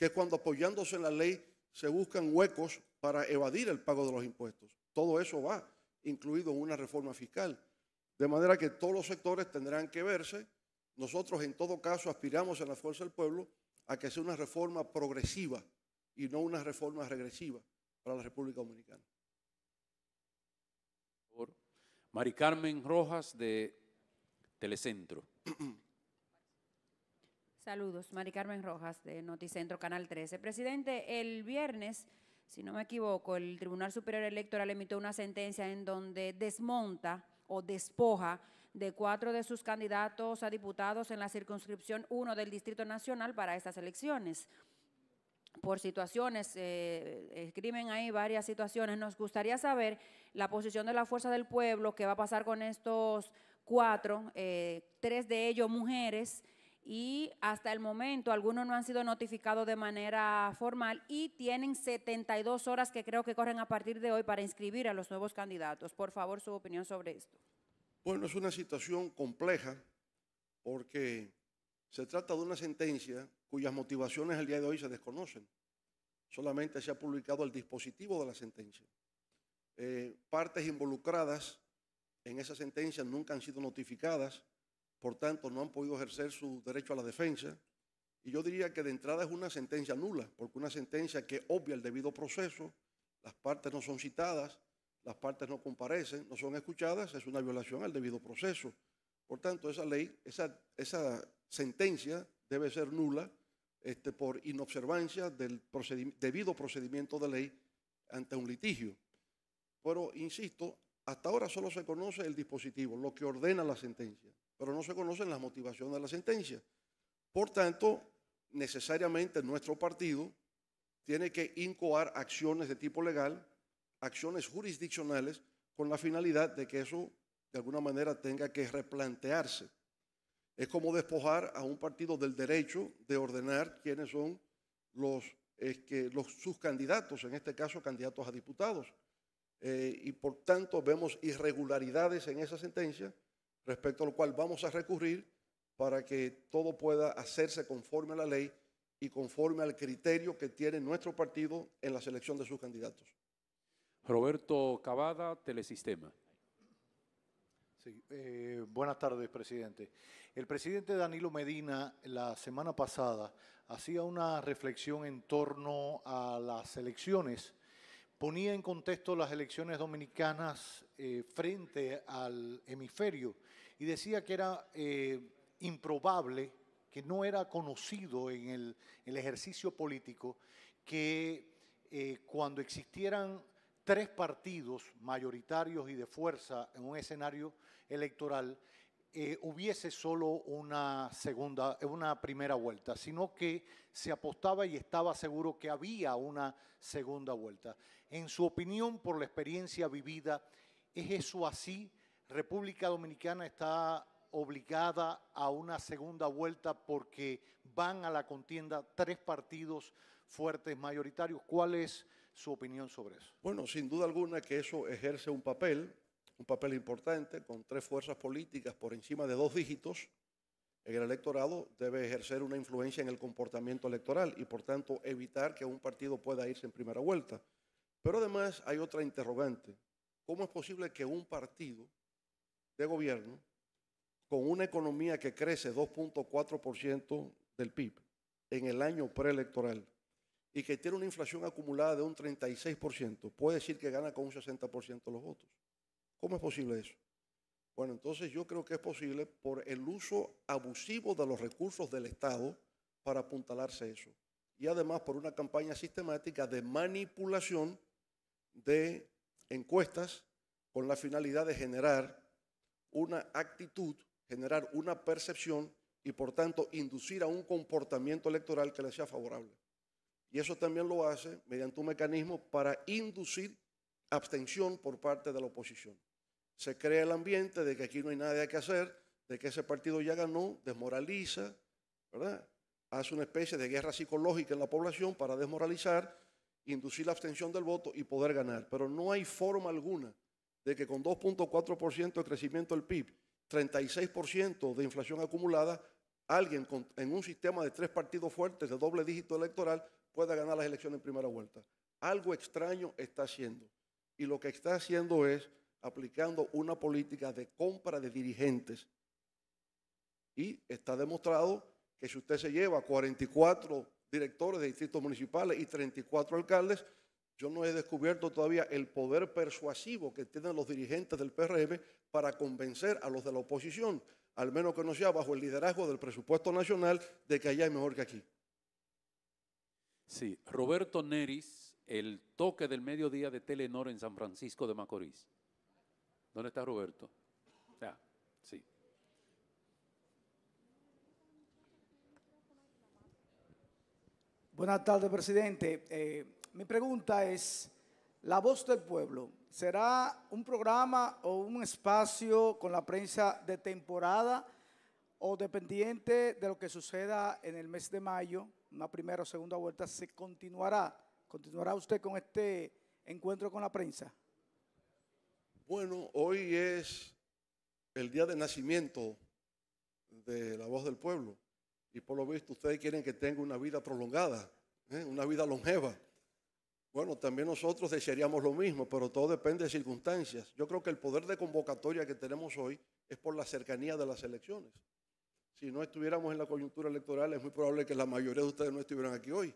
que cuando apoyándose en la ley se buscan huecos para evadir el pago de los impuestos. Todo eso va incluido en una reforma fiscal. De manera que todos los sectores tendrán que verse. Nosotros en todo caso aspiramos en la fuerza del pueblo a que sea una reforma progresiva y no una reforma regresiva para la República Dominicana. Mari Carmen Rojas de Telecentro. Saludos, Mari Carmen Rojas de Noticentro Canal 13. Presidente, el viernes, si no me equivoco, el Tribunal Superior Electoral emitió una sentencia en donde desmonta o despoja de cuatro de sus candidatos a diputados en la circunscripción 1 del Distrito Nacional para estas elecciones. Por situaciones, eh, escriben ahí varias situaciones. Nos gustaría saber la posición de la Fuerza del Pueblo, qué va a pasar con estos cuatro, eh, tres de ellos mujeres, y hasta el momento algunos no han sido notificados de manera formal y tienen 72 horas que creo que corren a partir de hoy para inscribir a los nuevos candidatos. Por favor, su opinión sobre esto. Bueno, es una situación compleja porque se trata de una sentencia cuyas motivaciones al día de hoy se desconocen. Solamente se ha publicado el dispositivo de la sentencia. Eh, partes involucradas en esa sentencia nunca han sido notificadas por tanto no han podido ejercer su derecho a la defensa. Y yo diría que de entrada es una sentencia nula, porque una sentencia que obvia el debido proceso, las partes no son citadas, las partes no comparecen, no son escuchadas, es una violación al debido proceso. Por tanto, esa ley, esa, esa sentencia debe ser nula este, por inobservancia del debido procedimiento de ley ante un litigio. Pero, insisto, hasta ahora solo se conoce el dispositivo, lo que ordena la sentencia pero no se conocen las motivaciones de la sentencia. Por tanto, necesariamente nuestro partido tiene que incoar acciones de tipo legal, acciones jurisdiccionales, con la finalidad de que eso de alguna manera tenga que replantearse. Es como despojar a un partido del derecho de ordenar quiénes son los, sus candidatos, en este caso candidatos a diputados. Eh, y por tanto vemos irregularidades en esa sentencia respecto al cual vamos a recurrir para que todo pueda hacerse conforme a la ley y conforme al criterio que tiene nuestro partido en la selección de sus candidatos. Roberto Cavada, Telesistema. Eh, buenas tardes, presidente. El presidente Danilo Medina la semana pasada hacía una reflexión en torno a las elecciones, ponía en contexto las elecciones dominicanas eh, frente al hemisferio y decía que era eh, improbable, que no era conocido en el, ejercicio político, que eh, cuando existieran tres partidos mayoritarios y de fuerza en un escenario electoral, eh, hubiese solo una segunda, una primera vuelta, sino que se apostaba y estaba seguro que había una segunda vuelta. En su opinión, por la experiencia vivida, ¿es eso así? República Dominicana está obligada a una segunda vuelta porque van a la contienda tres partidos fuertes mayoritarios. ¿Cuál es su opinión sobre eso? Bueno, sin duda alguna que eso ejerce un papel, un papel importante, con tres fuerzas políticas por encima de dos dígitos en el electorado, debe ejercer una influencia en el comportamiento electoral y por tanto evitar que un partido pueda irse en primera vuelta. Pero además hay otra interrogante. ¿Cómo es posible que un partido de gobierno con una economía que crece 2.4% del PIB en el año preelectoral y que tiene una inflación acumulada de un 36%, puede decir que gana con un 60% los votos. ¿Cómo es posible eso? Bueno, entonces yo creo que es posible por el uso abusivo de los recursos del Estado para apuntalarse eso. Y además por una campaña sistemática de manipulación de encuestas con la finalidad de generar una actitud, generar una percepción y por tanto inducir a un comportamiento electoral que le sea favorable. Y eso también lo hace mediante un mecanismo para inducir abstención por parte de la oposición. Se crea el ambiente de que aquí no hay nada que hacer, de que ese partido ya ganó, desmoraliza, ¿verdad? Hace una especie de guerra psicológica en la población para desmoralizar, inducir la abstención del voto y poder ganar. Pero no hay forma alguna de que con 2.4% de crecimiento del PIB, 36% de inflación acumulada, alguien en un sistema de tres partidos fuertes de doble dígito electoral pueda ganar las elecciones en primera vuelta. Algo extraño está haciendo. Y lo que está haciendo es aplicando una política de compra de dirigentes. Y está demostrado que si usted se lleva 44 directores de distritos municipales y 34 alcaldes, yo no he descubierto todavía el poder persuasivo que tienen los dirigentes del PRM para convencer a los de la oposición, al menos que no sea bajo el liderazgo del presupuesto nacional, de que allá hay mejor que aquí. Sí, Roberto Neris, el toque del mediodía de Telenor en San Francisco de Macorís. ¿Dónde está Roberto? Ya, ah, sí. Buenas tardes, presidente. Eh, mi pregunta es, La Voz del Pueblo, ¿será un programa o un espacio con la prensa de temporada o dependiente de lo que suceda en el mes de mayo, una primera o segunda vuelta, se continuará? ¿Continuará usted con este encuentro con la prensa? Bueno, hoy es el día de nacimiento de la voz del pueblo. Y por lo visto ustedes quieren que tenga una vida prolongada, ¿eh? una vida longeva. Bueno, también nosotros desearíamos lo mismo, pero todo depende de circunstancias. Yo creo que el poder de convocatoria que tenemos hoy es por la cercanía de las elecciones. Si no estuviéramos en la coyuntura electoral, es muy probable que la mayoría de ustedes no estuvieran aquí hoy.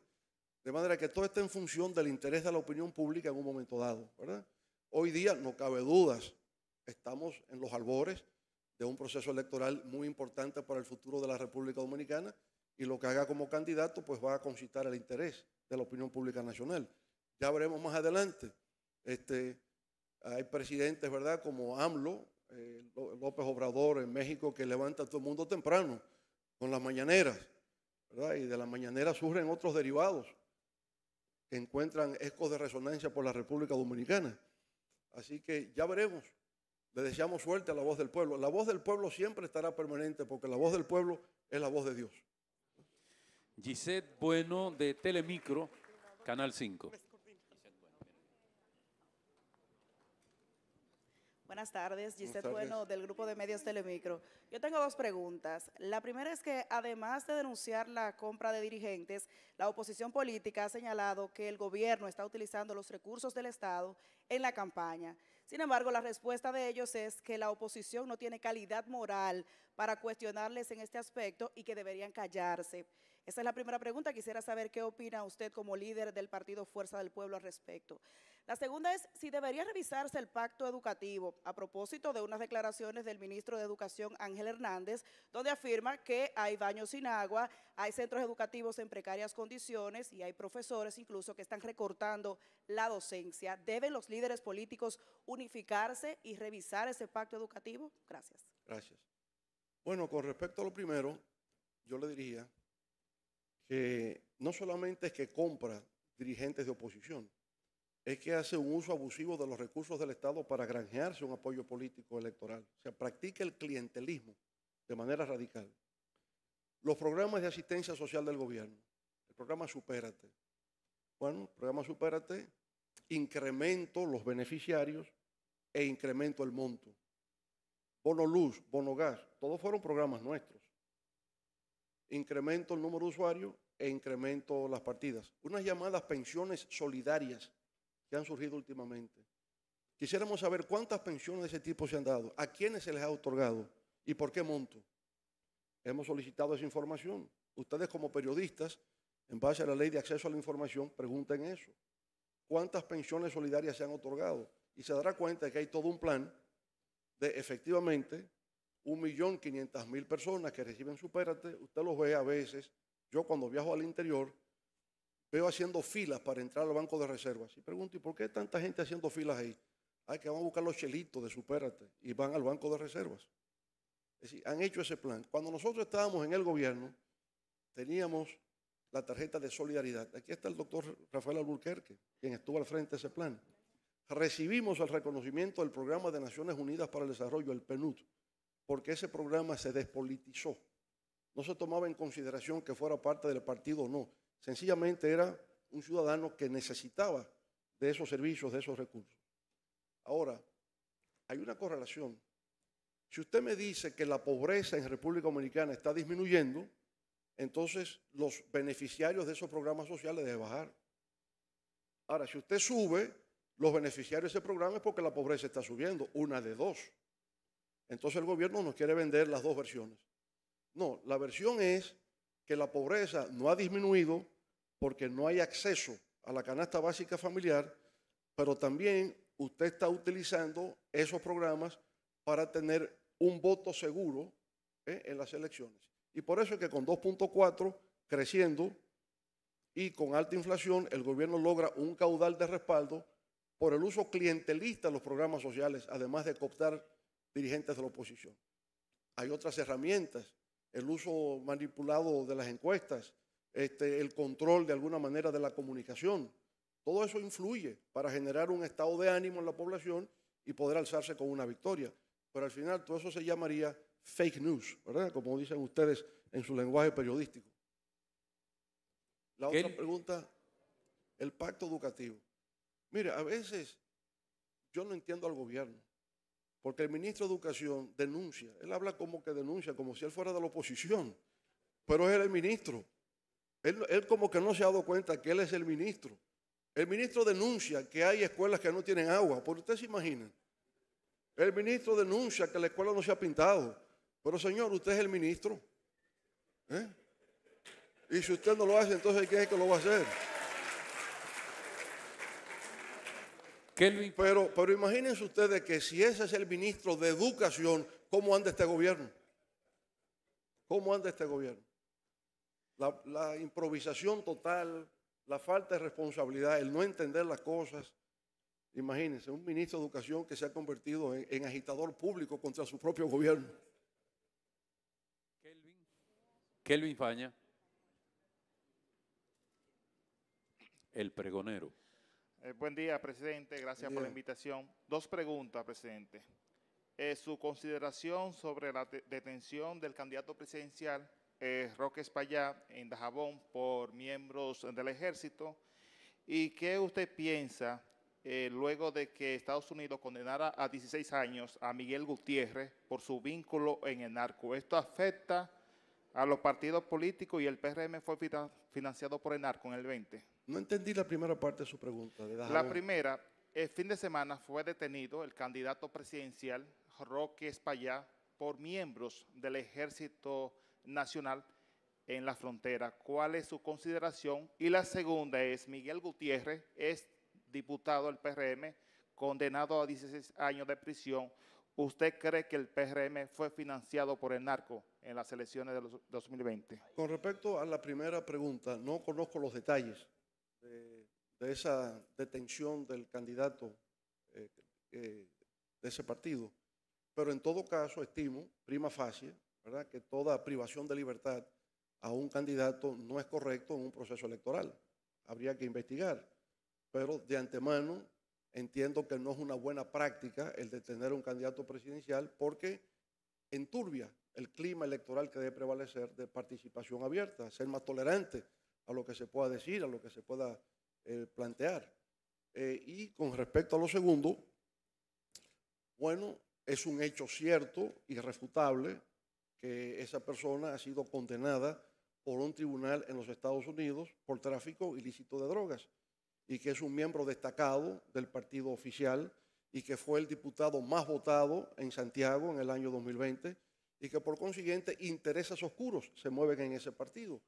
De manera que todo está en función del interés de la opinión pública en un momento dado, Hoy día, no cabe dudas, estamos en los albores de un proceso electoral muy importante para el futuro de la República Dominicana y lo que haga como candidato pues va a concitar el interés de la opinión pública nacional. Ya veremos más adelante. Este, hay presidentes, ¿verdad? Como AMLO, eh, López Obrador en México, que levanta a todo el mundo temprano con las mañaneras, ¿verdad? Y de las mañaneras surgen otros derivados que encuentran ecos de resonancia por la República Dominicana. Así que ya veremos. Le deseamos suerte a la voz del pueblo. La voz del pueblo siempre estará permanente porque la voz del pueblo es la voz de Dios. Gisette Bueno de Telemicro, Canal 5. Buenas tardes, Gisette Bueno, del Grupo de Medios Telemicro. Yo tengo dos preguntas. La primera es que, además de denunciar la compra de dirigentes, la oposición política ha señalado que el gobierno está utilizando los recursos del Estado en la campaña. Sin embargo, la respuesta de ellos es que la oposición no tiene calidad moral para cuestionarles en este aspecto y que deberían callarse. Esa es la primera pregunta. Quisiera saber qué opina usted como líder del partido Fuerza del Pueblo al respecto. La segunda es si debería revisarse el pacto educativo a propósito de unas declaraciones del ministro de Educación Ángel Hernández, donde afirma que hay baños sin agua, hay centros educativos en precarias condiciones y hay profesores incluso que están recortando la docencia. ¿Deben los líderes políticos unificarse y revisar ese pacto educativo? Gracias. Gracias. Bueno, con respecto a lo primero, yo le diría que no solamente es que compra dirigentes de oposición, es que hace un uso abusivo de los recursos del Estado para granjearse un apoyo político electoral. O sea, practica el clientelismo de manera radical. Los programas de asistencia social del gobierno, el programa Supérate. Bueno, el programa Supérate, incremento los beneficiarios e incremento el monto. Bono luz, bono gas, todos fueron programas nuestros incremento el número de usuarios e incremento las partidas. Unas llamadas pensiones solidarias que han surgido últimamente. Quisiéramos saber cuántas pensiones de ese tipo se han dado, a quiénes se les ha otorgado y por qué monto. Hemos solicitado esa información. Ustedes como periodistas, en base a la ley de acceso a la información, pregunten eso. ¿Cuántas pensiones solidarias se han otorgado? Y se dará cuenta que hay todo un plan de efectivamente un millón quinientas mil personas que reciben Supérate, usted los ve a veces. Yo cuando viajo al interior veo haciendo filas para entrar al banco de reservas. Y pregunto, ¿y por qué tanta gente haciendo filas ahí? Hay que van a buscar los chelitos de Supérate y van al banco de reservas. Es decir, han hecho ese plan. Cuando nosotros estábamos en el gobierno, teníamos la tarjeta de solidaridad. Aquí está el doctor Rafael Alburquerque, quien estuvo al frente de ese plan. Recibimos el reconocimiento del Programa de Naciones Unidas para el Desarrollo, el PNUD, porque ese programa se despolitizó. No se tomaba en consideración que fuera parte del partido o no. Sencillamente era un ciudadano que necesitaba de esos servicios, de esos recursos. Ahora, hay una correlación. Si usted me dice que la pobreza en República Dominicana está disminuyendo, entonces los beneficiarios de esos programas sociales deben bajar. Ahora, si usted sube los beneficiarios de ese programa es porque la pobreza está subiendo, una de dos. Entonces el gobierno nos quiere vender las dos versiones. No, la versión es que la pobreza no ha disminuido porque no hay acceso a la canasta básica familiar, pero también usted está utilizando esos programas para tener un voto seguro eh, en las elecciones. Y por eso es que con 2.4 creciendo y con alta inflación, el gobierno logra un caudal de respaldo por el uso clientelista de los programas sociales, además de cooptar dirigentes de la oposición. Hay otras herramientas, el uso manipulado de las encuestas, este, el control de alguna manera de la comunicación. Todo eso influye para generar un estado de ánimo en la población y poder alzarse con una victoria. Pero al final todo eso se llamaría fake news, ¿verdad? Como dicen ustedes en su lenguaje periodístico. La otra pregunta, el pacto educativo. Mire, a veces yo no entiendo al gobierno. Porque el ministro de Educación denuncia, él habla como que denuncia, como si él fuera de la oposición, pero él es el ministro. Él, como que no se ha dado cuenta que él es el ministro. El ministro denuncia que hay escuelas que no tienen agua, ¿Por ustedes se imaginan. El ministro denuncia que la escuela no se ha pintado, pero señor, usted es el ministro. ¿eh? Y si usted no lo hace, entonces ¿quién es que lo va a hacer? Pero, pero imagínense ustedes que si ese es el ministro de Educación, ¿cómo anda este gobierno? ¿Cómo anda este gobierno? La, improvisación total, la falta de responsabilidad, el no entender las cosas. Imagínense, un ministro de Educación que se ha convertido en, agitador público contra su propio gobierno. Kelvin, Kelvin Faña, el pregonero. Eh, buen día, presidente. Gracias por la invitación. Dos preguntas, presidente. Eh, su consideración sobre la detención del candidato presidencial eh, Roque Espaillá en Dajabón por miembros del ejército. ¿Y qué usted piensa luego de que Estados Unidos condenara a 16 años a Miguel Gutiérrez por su vínculo en el narco? ¿Esto afecta a los partidos políticos y el PRM fue financiado por el narco en el 20? No entendí la primera parte de su pregunta. la primera, el fin de semana fue detenido el candidato presidencial Roque Espaillá por miembros del Ejército Nacional en la frontera. ¿Cuál es su consideración? Y la segunda es, Miguel Gutiérrez es diputado del PRM, condenado a 16 años de prisión. ¿Usted cree que el PRM fue financiado por el narco en las elecciones de 2020? Con respecto a la primera pregunta, no conozco los detalles de, esa detención del candidato eh, eh, de ese partido. Pero en todo caso, estimo, prima facie, ¿verdad? que toda privación de libertad a un candidato no es correcto en un proceso electoral. Habría que investigar. Pero de antemano entiendo que no es una buena práctica el detener a un candidato presidencial porque enturbia el clima electoral que debe prevalecer de participación abierta, ser más tolerante a lo que se pueda decir, a lo que se pueda eh, plantear. Eh, y con respecto a lo segundo, bueno, es un hecho cierto, irrefutable, que esa persona ha sido condenada por un tribunal en los Estados Unidos por tráfico ilícito de drogas y que es un miembro destacado del partido oficial y que fue el diputado más votado en Santiago en el año 2020 y que por consiguiente intereses oscuros se mueven en ese partido.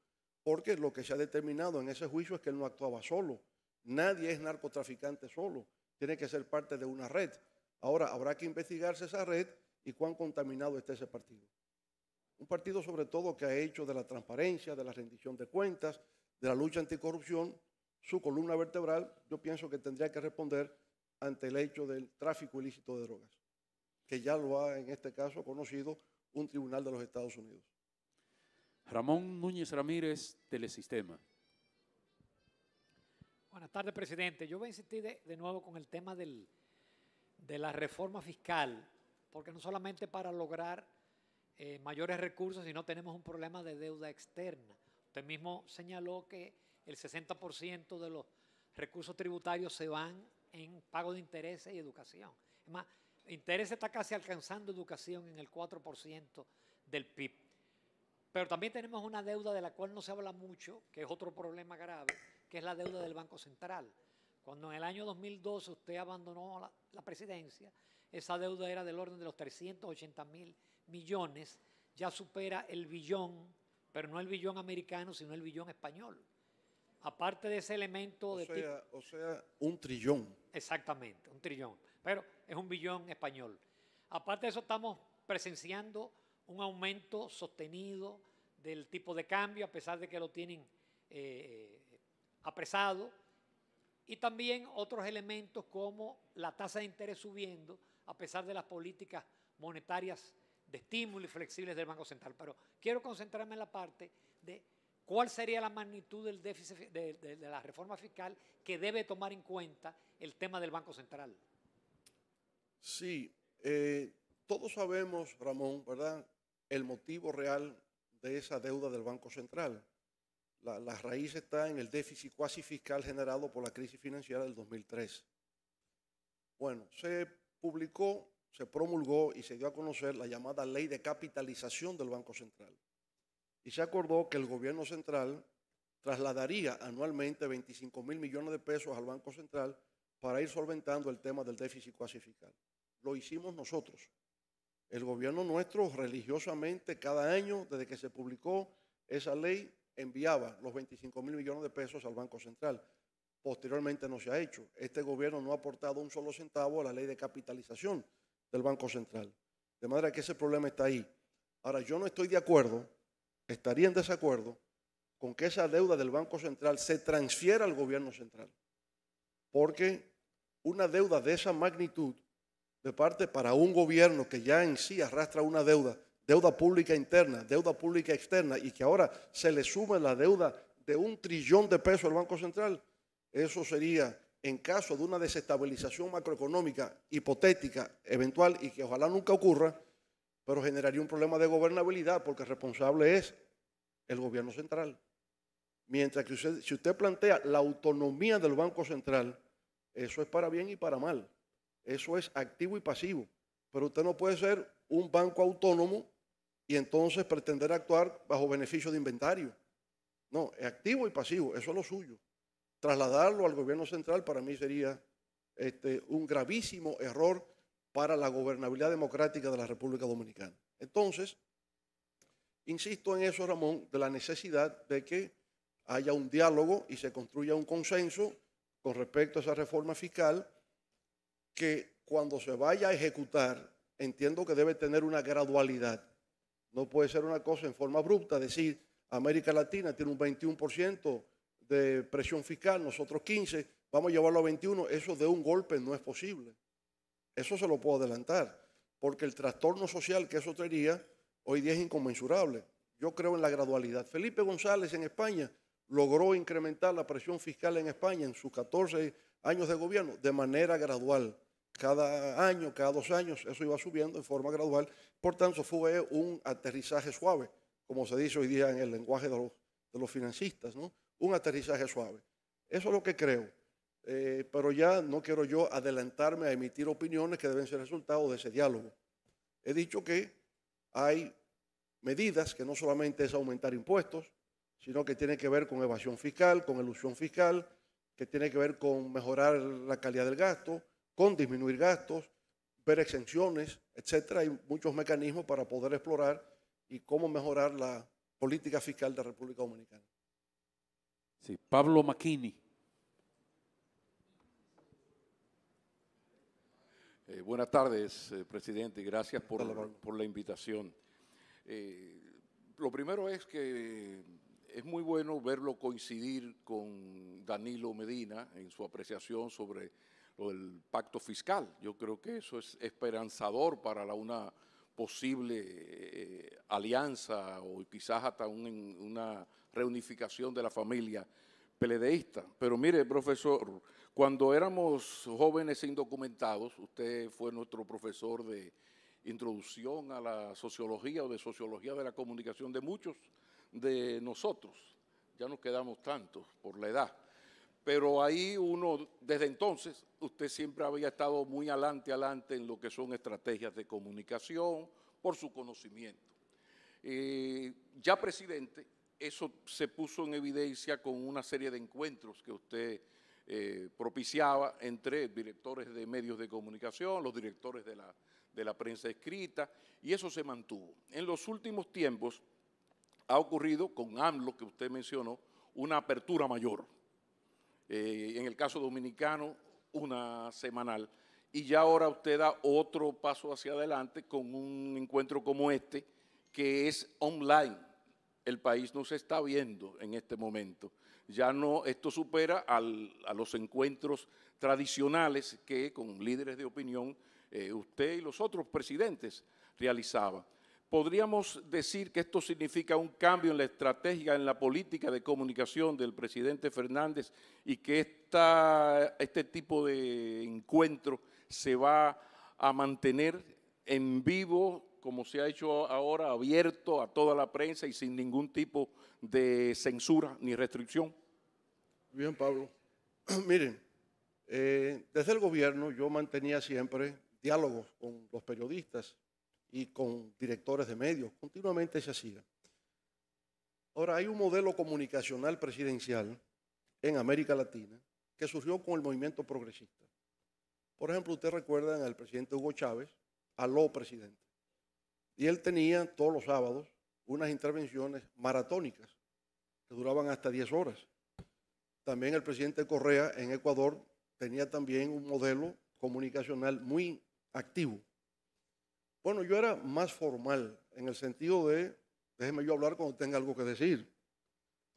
Porque lo que se ha determinado en ese juicio es que él no actuaba solo. Nadie es narcotraficante solo. Tiene que ser parte de una red. Ahora, habrá que investigarse esa red y cuán contaminado está ese partido. Un partido sobre todo que ha hecho de la transparencia, de la rendición de cuentas, de la lucha anticorrupción, su columna vertebral, yo pienso que tendría que responder ante el hecho del tráfico ilícito de drogas, que ya lo ha en este caso conocido un tribunal de los Estados Unidos. Ramón Núñez Ramírez, Telesistema. Buenas tardes, presidente. Yo voy a insistir de, nuevo con el tema de la reforma fiscal, porque no solamente para lograr eh, mayores recursos, sino tenemos un problema de deuda externa. Usted mismo señaló que el 60% de los recursos tributarios se van en pago de intereses y educación. Es más, interés está casi alcanzando educación en el 4% del PIB. Pero también tenemos una deuda de la cual no se habla mucho, que es otro problema grave, que es la deuda del Banco Central. Cuando en el año 2012 usted abandonó la, presidencia, esa deuda era del orden de los 380 mil millones, ya supera el billón, pero no el billón americano, sino el billón español. Aparte de ese elemento o sea, un trillón. Exactamente, un trillón, pero es un billón español. Aparte de eso, estamos presenciando un aumento sostenido del tipo de cambio, a pesar de que lo tienen eh, eh, apresado, y también otros elementos como la tasa de interés subiendo, a pesar de las políticas monetarias de estímulo y flexibles del Banco Central. Pero quiero concentrarme en la parte de cuál sería la magnitud del déficit de, la reforma fiscal que debe tomar en cuenta el tema del Banco Central. Sí, eh, todos sabemos, Ramón, ¿verdad? El motivo real de esa deuda del Banco Central. La, raíz está en el déficit cuasi fiscal generado por la crisis financiera del 2003. Bueno, se publicó, se promulgó y se dio a conocer la llamada ley de capitalización del Banco Central. Y se acordó que el gobierno central trasladaría anualmente 25 mil millones de pesos al Banco Central para ir solventando el tema del déficit cuasi fiscal. Lo hicimos nosotros. El gobierno nuestro religiosamente cada año, desde que se publicó esa ley, enviaba los 25 mil millones de pesos al Banco Central. Posteriormente no se ha hecho. Este gobierno no ha aportado un solo centavo a la ley de capitalización del Banco Central. De manera que ese problema está ahí. Ahora, yo no estoy de acuerdo, estaría en desacuerdo con que esa deuda del Banco Central se transfiera al gobierno central. Porque una deuda de esa magnitud de parte para un gobierno que ya en sí arrastra una deuda, deuda pública interna, deuda pública externa, y que ahora se le suma la deuda de un trillón de pesos al Banco Central, eso sería, en caso de una desestabilización macroeconómica hipotética, eventual, y que ojalá nunca ocurra, pero generaría un problema de gobernabilidad porque responsable es el gobierno central. Mientras que si usted plantea la autonomía del Banco Central, eso es para bien y para mal. Eso es activo y pasivo. Pero usted no puede ser un banco autónomo y entonces pretender actuar bajo beneficio de inventario. No, es activo y pasivo, eso es lo suyo. Trasladarlo al gobierno central para mí sería este, un gravísimo error para la gobernabilidad democrática de la República Dominicana. Entonces, insisto en eso, Ramón, de la necesidad de que haya un diálogo y se construya un consenso con respecto a esa reforma fiscal que cuando se vaya a ejecutar, entiendo que debe tener una gradualidad. No puede ser una cosa en forma abrupta, decir, América Latina tiene un 21% de presión fiscal, nosotros 15, vamos a llevarlo a 21, eso de un golpe no es posible. Eso se lo puedo adelantar, porque el trastorno social que eso traería hoy día es inconmensurable. Yo creo en la gradualidad. Felipe González en España logró incrementar la presión fiscal en España en sus 14 años de gobierno de manera gradual cada año, cada dos años, eso iba subiendo en forma gradual. Por tanto, fue un aterrizaje suave, como se dice hoy día en el lenguaje de los, de ¿no? Un aterrizaje suave. Eso es lo que creo. Eh, pero ya no quiero yo adelantarme a emitir opiniones que deben ser resultado de ese diálogo. He dicho que hay medidas que no solamente es aumentar impuestos, sino que tienen que ver con evasión fiscal, con elusión fiscal, que tiene que ver con mejorar la calidad del gasto, con disminuir gastos, ver exenciones, etcétera. Hay muchos mecanismos para poder explorar y cómo mejorar la política fiscal de la República Dominicana. Sí, Pablo Maquini. Eh, buenas tardes, eh, presidente, y gracias por, la invitación. Eh, lo primero es que es muy bueno verlo coincidir con Danilo Medina en su apreciación sobre o el pacto fiscal. Yo creo que eso es esperanzador para la, una posible eh, alianza o quizás hasta una reunificación de la familia peledeísta. Pero mire, profesor, cuando éramos jóvenes e indocumentados, usted fue nuestro profesor de introducción a la sociología o de sociología de la comunicación de muchos de nosotros. Ya nos quedamos tantos por la edad. Pero ahí uno, desde entonces, usted siempre había estado muy adelante, adelante en lo que son estrategias de comunicación, por su conocimiento. ya presidente, eso se puso en evidencia con una serie de encuentros que usted eh, propiciaba entre directores de medios de comunicación, los directores de la, de la prensa escrita, y eso se mantuvo. En los últimos tiempos ha ocurrido, con AMLO que usted mencionó, una apertura mayor eh, en el caso dominicano, una semanal. Y ya ahora usted da otro paso hacia adelante con un encuentro como este, que es online. El país no se está viendo en este momento. Ya no, esto supera a los encuentros tradicionales que con líderes de opinión eh, usted y los otros presidentes realizaban. Podríamos decir que esto significa un cambio en la estrategia, en la política de comunicación del presidente Fernández y que este tipo de encuentro se va a mantener en vivo, como se ha hecho ahora, abierto a toda la prensa y sin ningún tipo de censura ni restricción. Bien, Pablo. Miren, eh, desde el gobierno yo mantenía siempre diálogos con los periodistas, y con directores de medios. Continuamente se hacía. Ahora, hay un modelo comunicacional presidencial en América Latina que surgió con el movimiento progresista. Por ejemplo, ustedes recuerdan al presidente Hugo Chávez, aló presidente. Y él tenía todos los sábados unas intervenciones maratónicas que duraban hasta 10 horas. También el presidente Correa en Ecuador tenía también un modelo comunicacional muy activo. Bueno, yo era más formal en el sentido de, déjeme yo hablar cuando tenga algo que decir,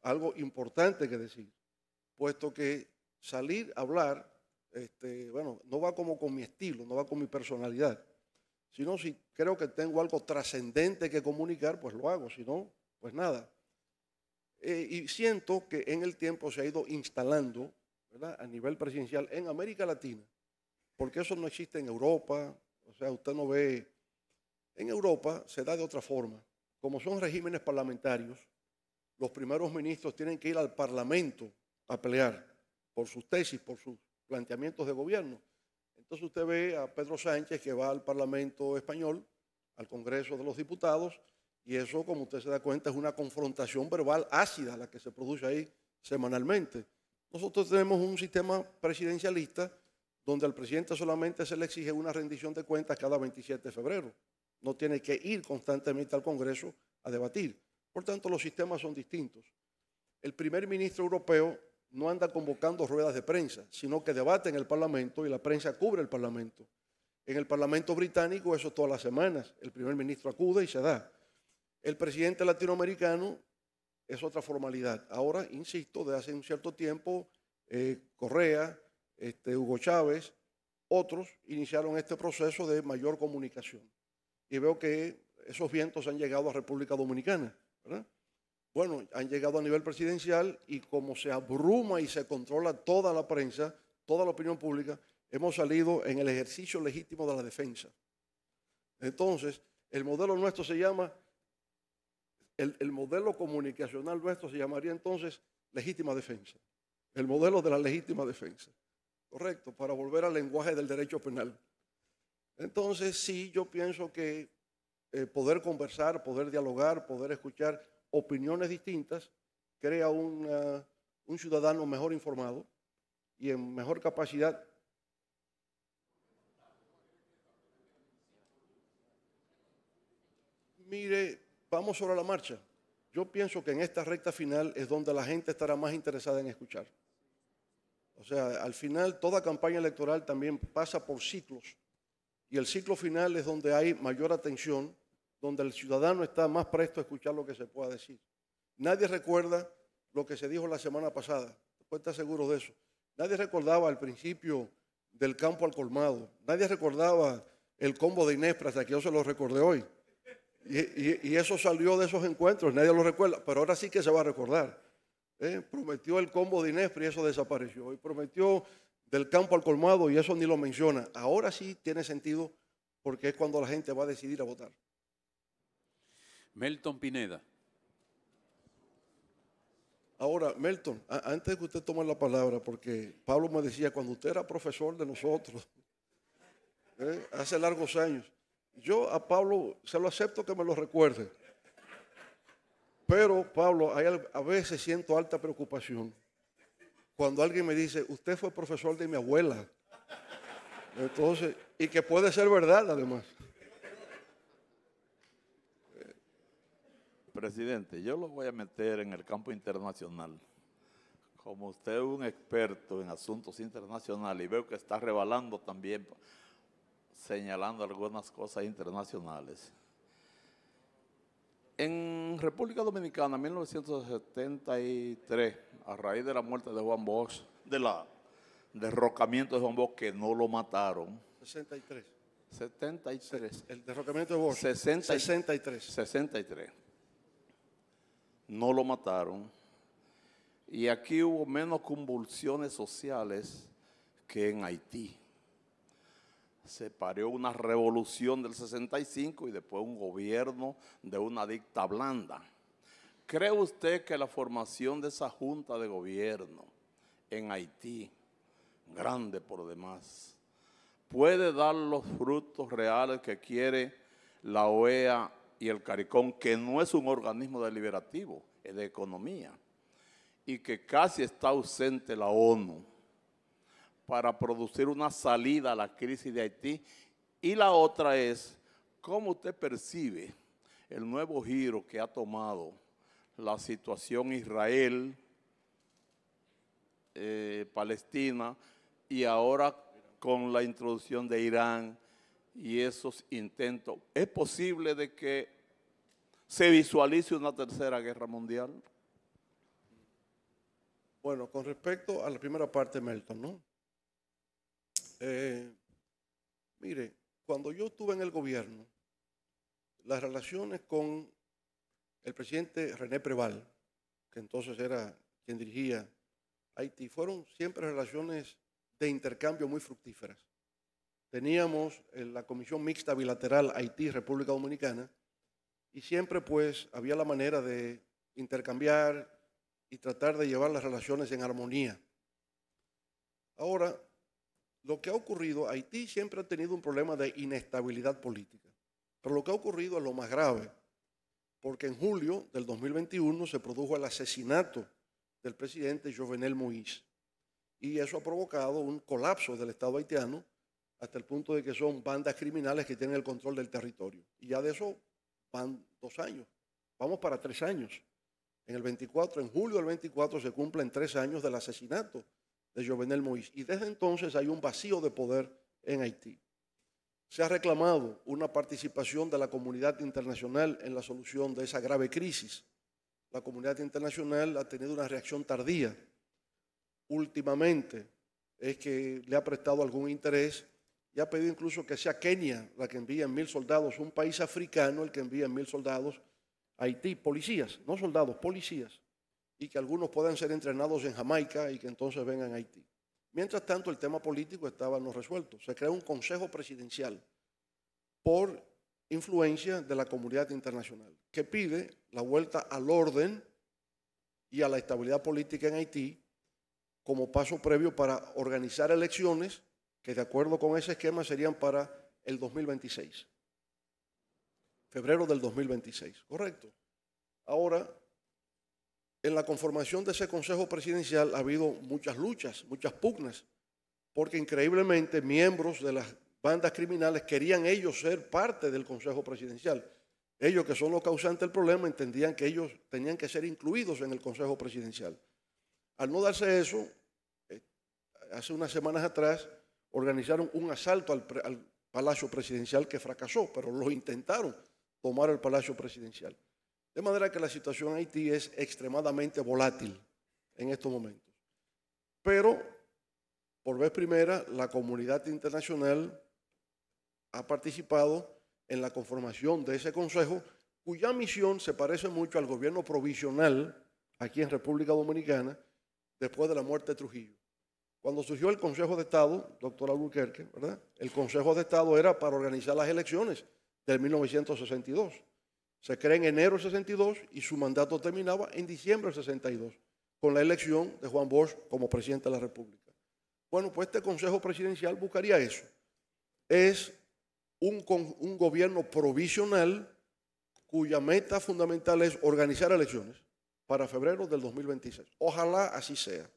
algo importante que decir, puesto que salir a hablar, este, bueno, no va como con mi estilo, no va con mi personalidad, sino si creo que tengo algo trascendente que comunicar, pues lo hago, si no, pues nada. Eh, y siento que en el tiempo se ha ido instalando, ¿verdad? A nivel presidencial en América Latina, porque eso no existe en Europa, o sea, usted no ve en Europa se da de otra forma. Como son regímenes parlamentarios, los primeros ministros tienen que ir al Parlamento a pelear por sus tesis, por sus planteamientos de gobierno. Entonces usted ve a Pedro Sánchez que va al Parlamento español, al Congreso de los Diputados, y eso, como usted se da cuenta, es una confrontación verbal ácida la que se produce ahí semanalmente. Nosotros tenemos un sistema presidencialista donde al presidente solamente se le exige una rendición de cuentas cada 27 de febrero no tiene que ir constantemente al Congreso a debatir. Por tanto, los sistemas son distintos. El primer ministro europeo no anda convocando ruedas de prensa, sino que debate en el Parlamento y la prensa cubre el Parlamento. En el Parlamento británico, eso todas las semanas, el primer ministro acude y se da. El presidente latinoamericano es otra formalidad. Ahora, insisto, de hace un cierto tiempo, eh, Correa, este, Hugo Chávez, otros iniciaron este proceso de mayor comunicación y veo que esos vientos han llegado a República Dominicana. ¿verdad? Bueno, han llegado a nivel presidencial y como se abruma y se controla toda la prensa, toda la opinión pública, hemos salido en el ejercicio legítimo de la defensa. Entonces, el modelo nuestro se llama, el, el modelo comunicacional nuestro se llamaría entonces legítima defensa. El modelo de la legítima defensa. Correcto, para volver al lenguaje del derecho penal. Entonces, sí, yo pienso que eh, poder conversar, poder dialogar, poder escuchar opiniones distintas, crea un ciudadano mejor informado y en mejor capacidad. Mire, vamos sobre la marcha. Yo pienso que en esta recta final es donde la gente estará más interesada en escuchar. O sea, al final toda campaña electoral también pasa por ciclos y el ciclo final es donde hay mayor atención, donde el ciudadano está más presto a escuchar lo que se pueda decir. Nadie recuerda lo que se dijo la semana pasada, después está seguro de eso. Nadie recordaba el principio del campo al colmado, nadie recordaba el combo de Inés, hasta que yo se lo recordé hoy. Y, eso salió de esos encuentros, nadie lo recuerda, pero ahora sí que se va a recordar. Eh, prometió el combo de Inés y eso desapareció. Y prometió del campo al colmado y eso ni lo menciona. Ahora sí tiene sentido porque es cuando la gente va a decidir a votar. Melton Pineda. Ahora, Melton, antes de que usted tome la palabra, porque Pablo me decía, cuando usted era profesor de nosotros, ¿eh? hace largos años, yo a Pablo se lo acepto que me lo recuerde. Pero, Pablo, a veces siento alta preocupación cuando alguien me dice, usted fue profesor de mi abuela. Entonces, y que puede ser verdad además. Presidente, yo lo voy a meter en el campo internacional. Como usted es un experto en asuntos internacionales y veo que está rebalando también, señalando algunas cosas internacionales. En República Dominicana, 1973, a raíz de la muerte de Juan Bosch, del derrocamiento de Juan Bosch, que no lo mataron. 63. 73. El derrocamiento de Bosch. 60, 63. 63. No lo mataron. Y aquí hubo menos convulsiones sociales que en Haití. Se parió una revolución del 65 y después un gobierno de una dicta blanda. ¿Cree usted que la formación de esa junta de gobierno en Haití, grande por demás, puede dar los frutos reales que quiere la OEA y el CARICOM, que no es un organismo deliberativo, es de economía, y que casi está ausente la ONU para producir una salida a la crisis de Haití? Y la otra es, ¿cómo usted percibe el nuevo giro que ha tomado? la situación Israel, eh, Palestina, y ahora con la introducción de Irán y esos intentos. ¿Es posible de que se visualice una tercera guerra mundial? Bueno, con respecto a la primera parte, Melton, ¿no? Eh, mire, cuando yo estuve en el gobierno, las relaciones con el presidente René Preval, que entonces era quien dirigía Haití, fueron siempre relaciones de intercambio muy fructíferas. Teníamos eh, la comisión mixta bilateral Haití-República Dominicana y siempre pues había la manera de intercambiar y tratar de llevar las relaciones en armonía. Ahora, lo que ha ocurrido, Haití siempre ha tenido un problema de inestabilidad política, pero lo que ha ocurrido es lo más grave porque en julio del 2021 se produjo el asesinato del presidente Jovenel Moïse. Y eso ha provocado un colapso del Estado haitiano hasta el punto de que son bandas criminales que tienen el control del territorio. Y ya de eso van dos años, vamos para tres años. En el 24, en julio del 24 se cumplen tres años del asesinato de Jovenel Moïse. Y desde entonces hay un vacío de poder en Haití. Se ha reclamado una participación de la comunidad internacional en la solución de esa grave crisis. La comunidad internacional ha tenido una reacción tardía. Últimamente es que le ha prestado algún interés y ha pedido incluso que sea Kenia la que envíe mil soldados, un país africano el que envíe mil soldados Haití, policías, no soldados, policías, y que algunos puedan ser entrenados en Jamaica y que entonces vengan a Haití. Mientras tanto, el tema político estaba no resuelto. Se creó un consejo presidencial por influencia de la comunidad internacional, que pide la vuelta al orden y a la estabilidad política en Haití como paso previo para organizar elecciones que de acuerdo con ese esquema serían para el 2026. Febrero del 2026, correcto. Ahora, en la conformación de ese Consejo Presidencial ha habido muchas luchas, muchas pugnas, porque increíblemente miembros de las bandas criminales querían ellos ser parte del Consejo Presidencial. Ellos que son los causantes del problema entendían que ellos tenían que ser incluidos en el Consejo Presidencial. Al no darse eso, eh, hace unas semanas atrás organizaron un asalto al, Palacio Presidencial que fracasó, pero lo intentaron tomar el Palacio Presidencial. De manera que la situación en Haití es extremadamente volátil en estos momentos. Pero, por vez primera, la comunidad internacional ha participado en la conformación de ese consejo, cuya misión se parece mucho al gobierno provisional aquí en República Dominicana después de la muerte de Trujillo. Cuando surgió el Consejo de Estado, doctor Albuquerque, ¿verdad? El Consejo de Estado era para organizar las elecciones del 1962. Se crea en enero 62 y su mandato terminaba en diciembre 62, con la elección de Juan Bosch como presidente de la República. Bueno, pues este Consejo Presidencial buscaría eso. Es un, gobierno provisional cuya meta fundamental es organizar elecciones para febrero del 2026. Ojalá así sea.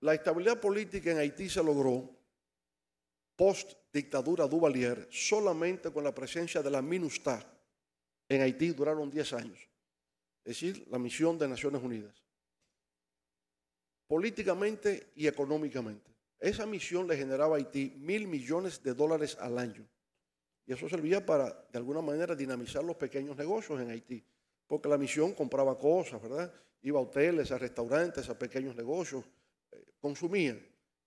La estabilidad política en Haití se logró post dictadura Duvalier solamente con la presencia de la MINUSTAH, en Haití duraron 10 años. Es decir, la misión de Naciones Unidas. Políticamente y económicamente. Esa misión le generaba a Haití mil millones de dólares al año. Y eso servía para, de alguna manera, dinamizar los pequeños negocios en Haití. Porque la misión compraba cosas, ¿verdad? Iba a hoteles, a restaurantes, a pequeños negocios, eh, consumía.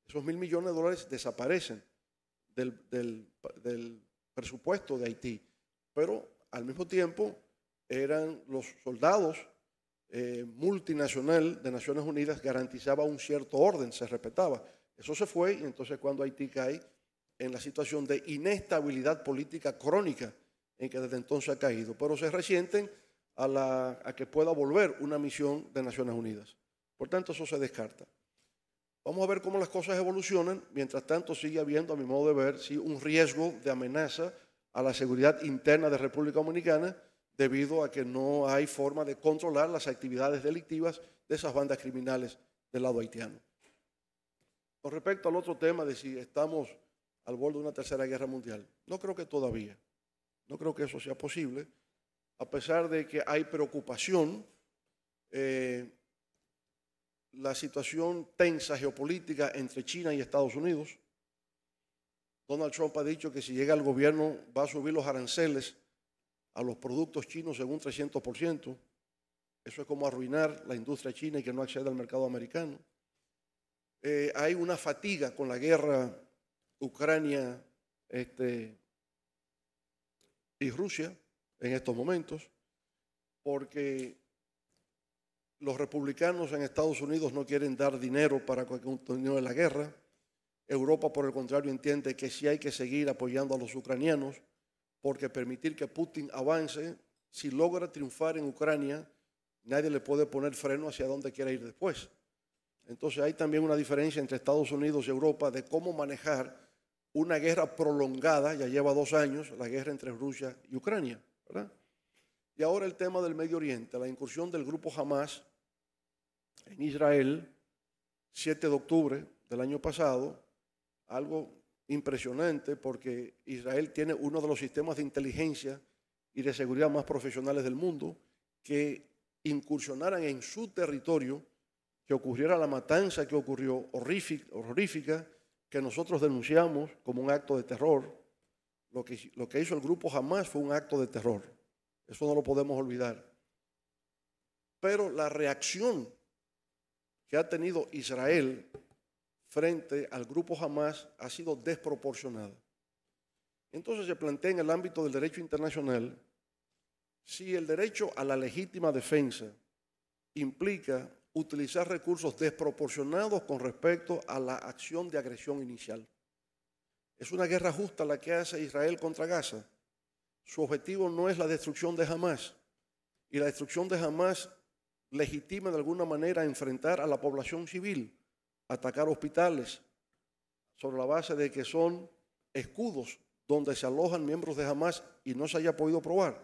Esos mil millones de dólares desaparecen del, del presupuesto de Haití. Pero al mismo tiempo eran los soldados eh, multinacional de Naciones Unidas garantizaba un cierto orden, se respetaba. Eso se fue y entonces cuando Haití cae en la situación de inestabilidad política crónica en que desde entonces ha caído, pero se resienten a, que pueda volver una misión de Naciones Unidas. Por tanto, eso se descarta. Vamos a ver cómo las cosas evolucionan. Mientras tanto, sigue habiendo, a mi modo de ver, un riesgo de amenaza a la seguridad interna de República Dominicana debido a que no hay forma de controlar las actividades delictivas de esas bandas criminales del lado haitiano. Con respecto al otro tema de si estamos al borde de una tercera guerra mundial, no creo que todavía, no creo que eso sea posible, a pesar de que hay preocupación, eh, la situación tensa geopolítica entre China y Estados Unidos, Donald Trump ha dicho que si llega al gobierno va a subir los aranceles a los productos chinos en un 300%. Eso es como arruinar la industria china y que no acceda al mercado americano. Eh, hay una fatiga con la guerra Ucrania este, y Rusia en estos momentos, porque los republicanos en Estados Unidos no quieren dar dinero para que continúe la guerra. Europa, por el contrario, entiende que sí hay que seguir apoyando a los ucranianos, porque permitir que Putin avance, si logra triunfar en Ucrania, nadie le puede poner freno hacia dónde quiera ir después. Entonces hay también una diferencia entre Estados Unidos y Europa de cómo manejar una guerra prolongada, ya lleva dos años, la guerra entre Rusia y Ucrania. Y ahora el tema del Medio Oriente, la incursión del grupo Hamas en Israel, 7 de octubre del año pasado, algo impresionante porque Israel tiene uno de los sistemas de inteligencia y de seguridad más profesionales del mundo, que incursionaran en su territorio, que ocurriera la matanza que ocurrió horrífica, que nosotros denunciamos como un acto de terror. Lo que, lo que hizo el grupo jamás fue un acto de terror. Eso no lo podemos olvidar. Pero la reacción que ha tenido Israel frente al grupo Hamas ha sido desproporcionada. Entonces se plantea en el ámbito del derecho internacional si el derecho a la legítima defensa implica utilizar recursos desproporcionados con respecto a la acción de agresión inicial. Es una guerra justa la que hace Israel contra Gaza. Su objetivo no es la destrucción de Hamas. Y la destrucción de Hamas legitima de alguna manera enfrentar a la población civil atacar hospitales sobre la base de que son escudos donde se alojan miembros de Hamas y no se haya podido probar.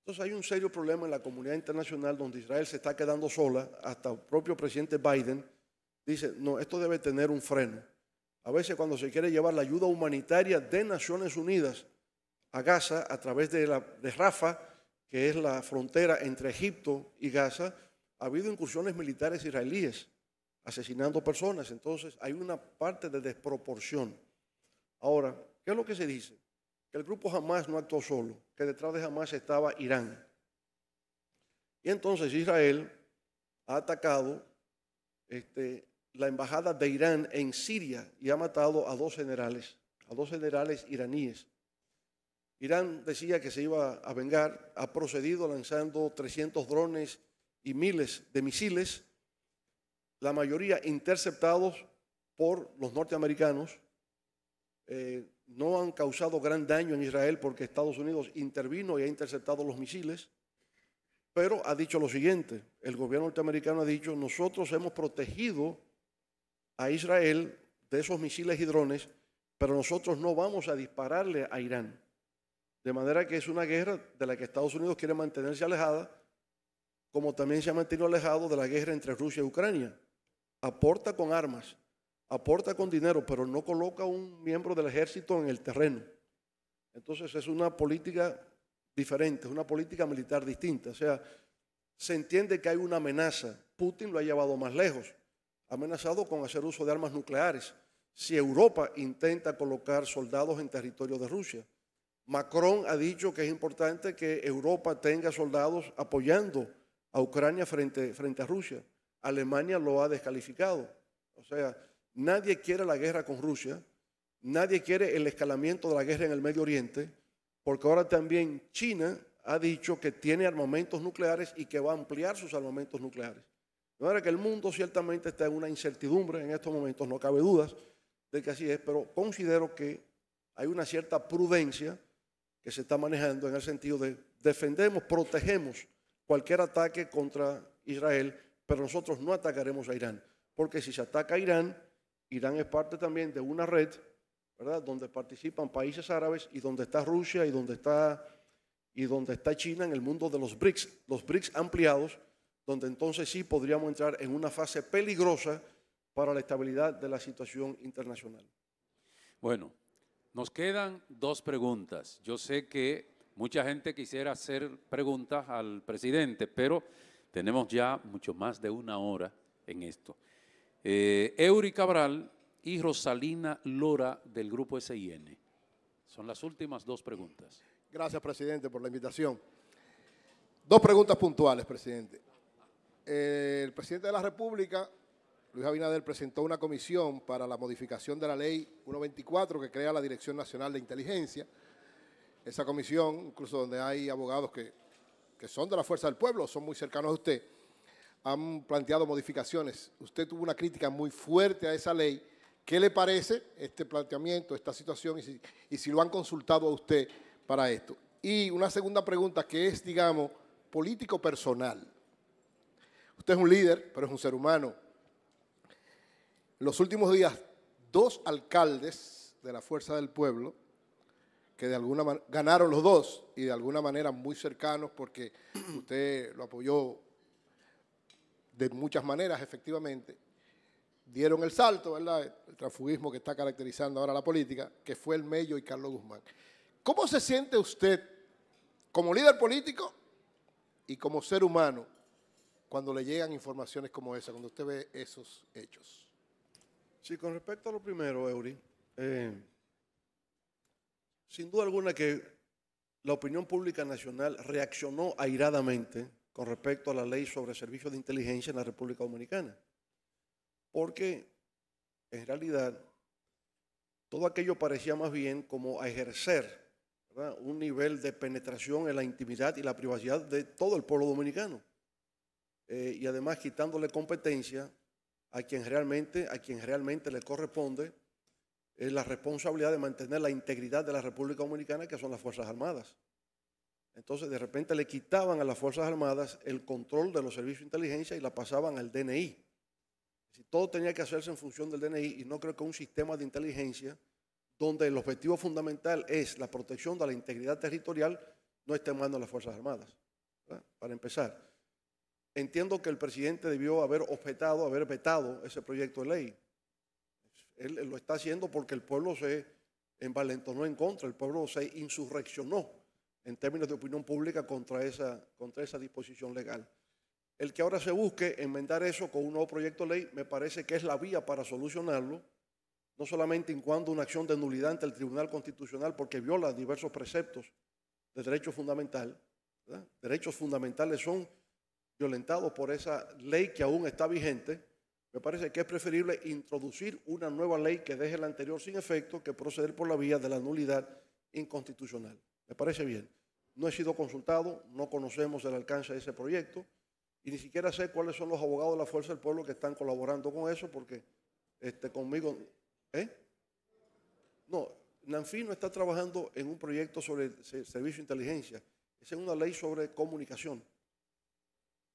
Entonces hay un serio problema en la comunidad internacional donde Israel se está quedando sola, hasta el propio presidente Biden dice, no, esto debe tener un freno. A veces cuando se quiere llevar la ayuda humanitaria de Naciones Unidas a Gaza a través de, la, de Rafa, que es la frontera entre Egipto y Gaza, ha habido incursiones militares israelíes asesinando personas. Entonces hay una parte de desproporción. Ahora, ¿qué es lo que se dice? Que el grupo jamás no actuó solo, que detrás de jamás estaba Irán. Y entonces Israel ha atacado este, la embajada de Irán en Siria y ha matado a dos generales, a dos generales iraníes. Irán decía que se iba a vengar, ha procedido lanzando 300 drones y miles de misiles la mayoría interceptados por los norteamericanos, eh, no han causado gran daño en Israel porque Estados Unidos intervino y ha interceptado los misiles, pero ha dicho lo siguiente, el gobierno norteamericano ha dicho, nosotros hemos protegido a Israel de esos misiles y drones, pero nosotros no vamos a dispararle a Irán. De manera que es una guerra de la que Estados Unidos quiere mantenerse alejada, como también se ha mantenido alejado de la guerra entre Rusia y Ucrania aporta con armas, aporta con dinero, pero no coloca un miembro del ejército en el terreno. Entonces es una política diferente, es una política militar distinta. O sea, se entiende que hay una amenaza. Putin lo ha llevado más lejos. Ha amenazado con hacer uso de armas nucleares. Si Europa intenta colocar soldados en territorio de Rusia, Macron ha dicho que es importante que Europa tenga soldados apoyando a Ucrania frente, frente a Rusia. Alemania lo ha descalificado. O sea, nadie quiere la guerra con Rusia, nadie quiere el escalamiento de la guerra en el Medio Oriente, porque ahora también China ha dicho que tiene armamentos nucleares y que va a ampliar sus armamentos nucleares. Ahora que el mundo ciertamente está en una incertidumbre en estos momentos, no cabe dudas de que así es, pero considero que hay una cierta prudencia que se está manejando en el sentido de defendemos, protegemos cualquier ataque contra Israel pero nosotros no atacaremos a Irán, porque si se ataca a Irán, Irán es parte también de una red, ¿verdad? Donde participan países árabes y donde está Rusia y donde está, y donde está China en el mundo de los BRICS, los BRICS ampliados, donde entonces sí podríamos entrar en una fase peligrosa para la estabilidad de la situación internacional. Bueno, nos quedan dos preguntas. Yo sé que mucha gente quisiera hacer preguntas al presidente, pero tenemos ya mucho más de una hora en esto. Eh, Eury Cabral y Rosalina Lora del Grupo SIN. Son las últimas dos preguntas. Gracias, presidente, por la invitación. Dos preguntas puntuales, presidente. el presidente de la República, Luis Abinader, presentó una comisión para la modificación de la ley 124 que crea la Dirección Nacional de Inteligencia. Esa comisión, incluso donde hay abogados que son de la fuerza del pueblo, son muy cercanos a usted, han planteado modificaciones. Usted tuvo una crítica muy fuerte a esa ley. ¿Qué le parece este planteamiento, esta situación y si, lo han consultado a usted para esto? Y una segunda pregunta que es, digamos, político personal. Usted es un líder, pero es un ser humano. En los últimos días, dos alcaldes de la Fuerza del Pueblo que de alguna manera ganaron los dos y de alguna manera muy cercanos porque usted lo apoyó de muchas maneras, efectivamente, dieron el salto, ¿verdad? El transfugismo que está caracterizando ahora la política, que fue el Mello y Carlos Guzmán. ¿Cómo se siente usted como líder político y como ser humano cuando le llegan informaciones como esa, cuando usted ve esos hechos? Sí, con respecto a lo primero, Eury, eh, sin duda alguna que la opinión pública nacional reaccionó airadamente con respecto a la ley sobre servicios de inteligencia en la República Dominicana. Porque en realidad todo aquello parecía más bien como a ejercer un nivel de penetración en la intimidad y la privacidad de todo el pueblo dominicano. Eh, y además quitándole competencia a quien realmente, a quien realmente le corresponde es la responsabilidad de mantener la integridad de la República Dominicana, que son las Fuerzas Armadas. Entonces, de repente le quitaban a las Fuerzas Armadas el control de los servicios de inteligencia y la pasaban al DNI. Si todo tenía que hacerse en función del DNI, y no creo que un sistema de inteligencia donde el objetivo fundamental es la protección de la integridad territorial no esté en manos de las Fuerzas Armadas. Para empezar, entiendo que el presidente debió haber objetado, haber vetado ese proyecto de ley. Él, lo está haciendo porque el pueblo se envalentonó en contra, el pueblo se insurreccionó en términos de opinión pública contra esa, contra esa disposición legal. El que ahora se busque enmendar eso con un nuevo proyecto de ley me parece que es la vía para solucionarlo, no solamente en cuanto una acción de nulidad ante el Tribunal Constitucional porque viola diversos preceptos de derecho fundamental, derechos fundamentales son violentados por esa ley que aún está vigente, me parece que es preferible introducir una nueva ley que deje la anterior sin efecto que proceder por la vía de la nulidad inconstitucional. Me parece bien. No he sido consultado, no conocemos el alcance de ese proyecto y ni siquiera sé cuáles son los abogados de la Fuerza del Pueblo que están colaborando con eso porque este, conmigo... ¿eh? No, Nanfi no está trabajando en un proyecto sobre servicio de inteligencia, es una ley sobre comunicación,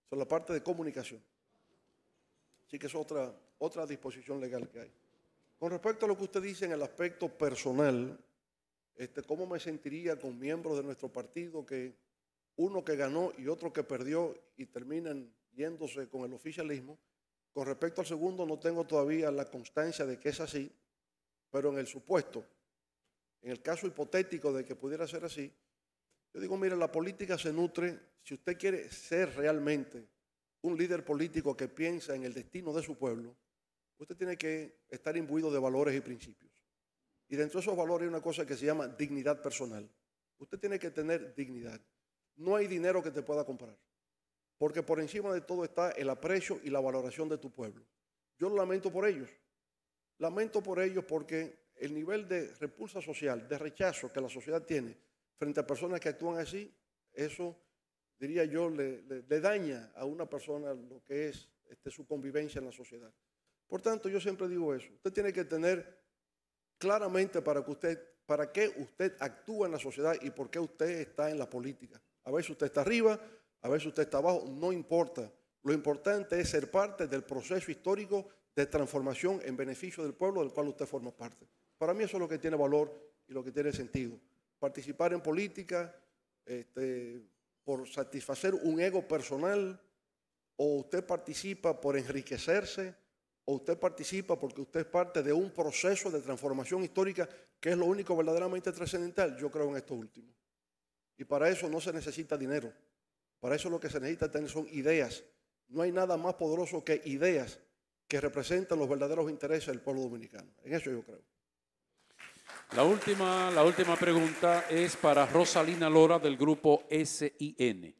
sobre la parte de comunicación. Así que es otra, otra disposición legal que hay. Con respecto a lo que usted dice en el aspecto personal, este, ¿cómo me sentiría con miembros de nuestro partido que uno que ganó y otro que perdió y terminan yéndose con el oficialismo? Con respecto al segundo, no tengo todavía la constancia de que es así, pero en el supuesto, en el caso hipotético de que pudiera ser así, yo digo, mire, la política se nutre, si usted quiere ser realmente un líder político que piensa en el destino de su pueblo, usted tiene que estar imbuido de valores y principios. Y dentro de esos valores hay una cosa que se llama dignidad personal. Usted tiene que tener dignidad. No hay dinero que te pueda comprar. Porque por encima de todo está el aprecio y la valoración de tu pueblo. Yo lo lamento por ellos. Lamento por ellos porque el nivel de repulsa social, de rechazo que la sociedad tiene frente a personas que actúan así, eso diría yo, le, le, daña a una persona lo que es este, su convivencia en la sociedad. Por tanto, yo siempre digo eso. Usted tiene que tener claramente para, que usted, para qué usted actúa en la sociedad y por qué usted está en la política. A veces usted está arriba, a veces usted está abajo, no importa. Lo importante es ser parte del proceso histórico de transformación en beneficio del pueblo del cual usted forma parte. Para mí eso es lo que tiene valor y lo que tiene sentido. Participar en política, este, por satisfacer un ego personal, o usted participa por enriquecerse, o usted participa porque usted es parte de un proceso de transformación histórica que es lo único verdaderamente trascendental, yo creo en esto último. Y para eso no se necesita dinero, para eso lo que se necesita tener son ideas. No hay nada más poderoso que ideas que representan los verdaderos intereses del pueblo dominicano. En eso yo creo. La última, la última pregunta es para Rosalina Lora del grupo SIN.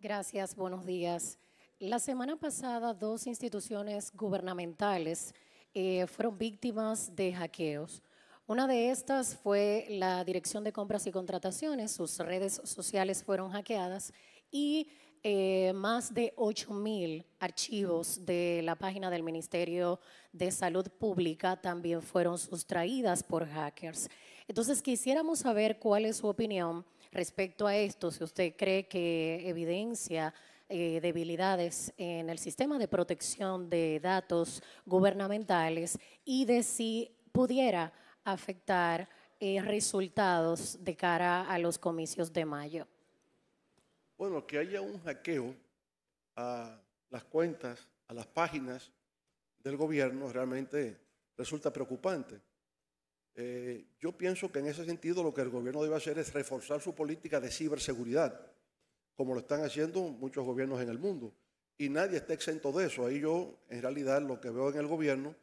Gracias, buenos días. La semana pasada dos instituciones gubernamentales eh, fueron víctimas de hackeos. Una de estas fue la Dirección de Compras y Contrataciones, sus redes sociales fueron hackeadas y eh, más de 8.000 archivos de la página del Ministerio de Salud Pública también fueron sustraídas por hackers. Entonces, quisiéramos saber cuál es su opinión respecto a esto, si usted cree que evidencia eh, debilidades en el sistema de protección de datos gubernamentales y de si pudiera afectar eh, resultados de cara a los comicios de mayo. Bueno, que haya un hackeo a las cuentas, a las páginas del gobierno, realmente resulta preocupante. Eh, yo pienso que en ese sentido lo que el gobierno debe hacer es reforzar su política de ciberseguridad, como lo están haciendo muchos gobiernos en el mundo. Y nadie está exento de eso. Ahí yo, en realidad, lo que veo en el gobierno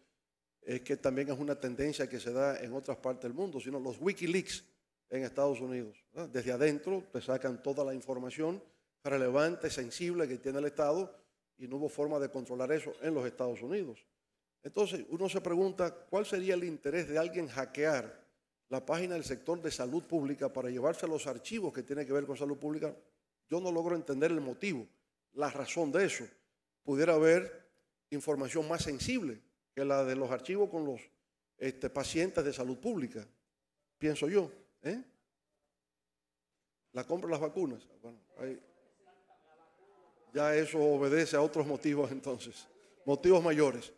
es que también es una tendencia que se da en otras partes del mundo, sino los Wikileaks en Estados Unidos. Desde adentro te sacan toda la información relevante, sensible que tiene el Estado y no hubo forma de controlar eso en los Estados Unidos. Entonces uno se pregunta cuál sería el interés de alguien hackear la página del sector de salud pública para llevarse los archivos que tienen que ver con salud pública. Yo no logro entender el motivo, la razón de eso. Pudiera haber información más sensible que la de los archivos con los este, pacientes de salud pública, pienso yo. ¿Eh? La compra de las vacunas. Bueno, ya eso obedece a otros motivos entonces, motivos mayores.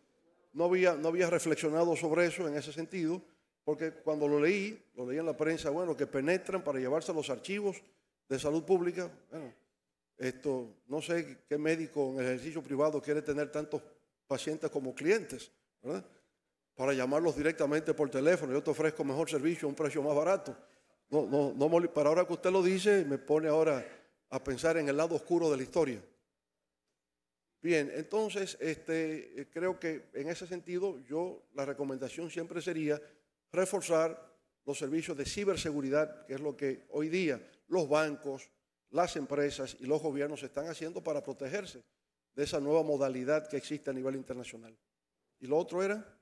No había, no había reflexionado sobre eso en ese sentido, porque cuando lo leí, lo leí en la prensa, bueno, que penetran para llevarse a los archivos de salud pública. Bueno, esto, no sé qué médico en ejercicio privado quiere tener tantos pacientes como clientes, ¿verdad? Para llamarlos directamente por teléfono, yo te ofrezco mejor servicio a un precio más barato. No, no, no, para ahora que usted lo dice, me pone ahora a pensar en el lado oscuro de la historia. Bien, entonces, este, eh, creo que en ese sentido, yo la recomendación siempre sería reforzar los servicios de ciberseguridad, que es lo que hoy día los bancos, las empresas y los gobiernos están haciendo para protegerse de esa nueva modalidad que existe a nivel internacional. ¿Y lo otro era?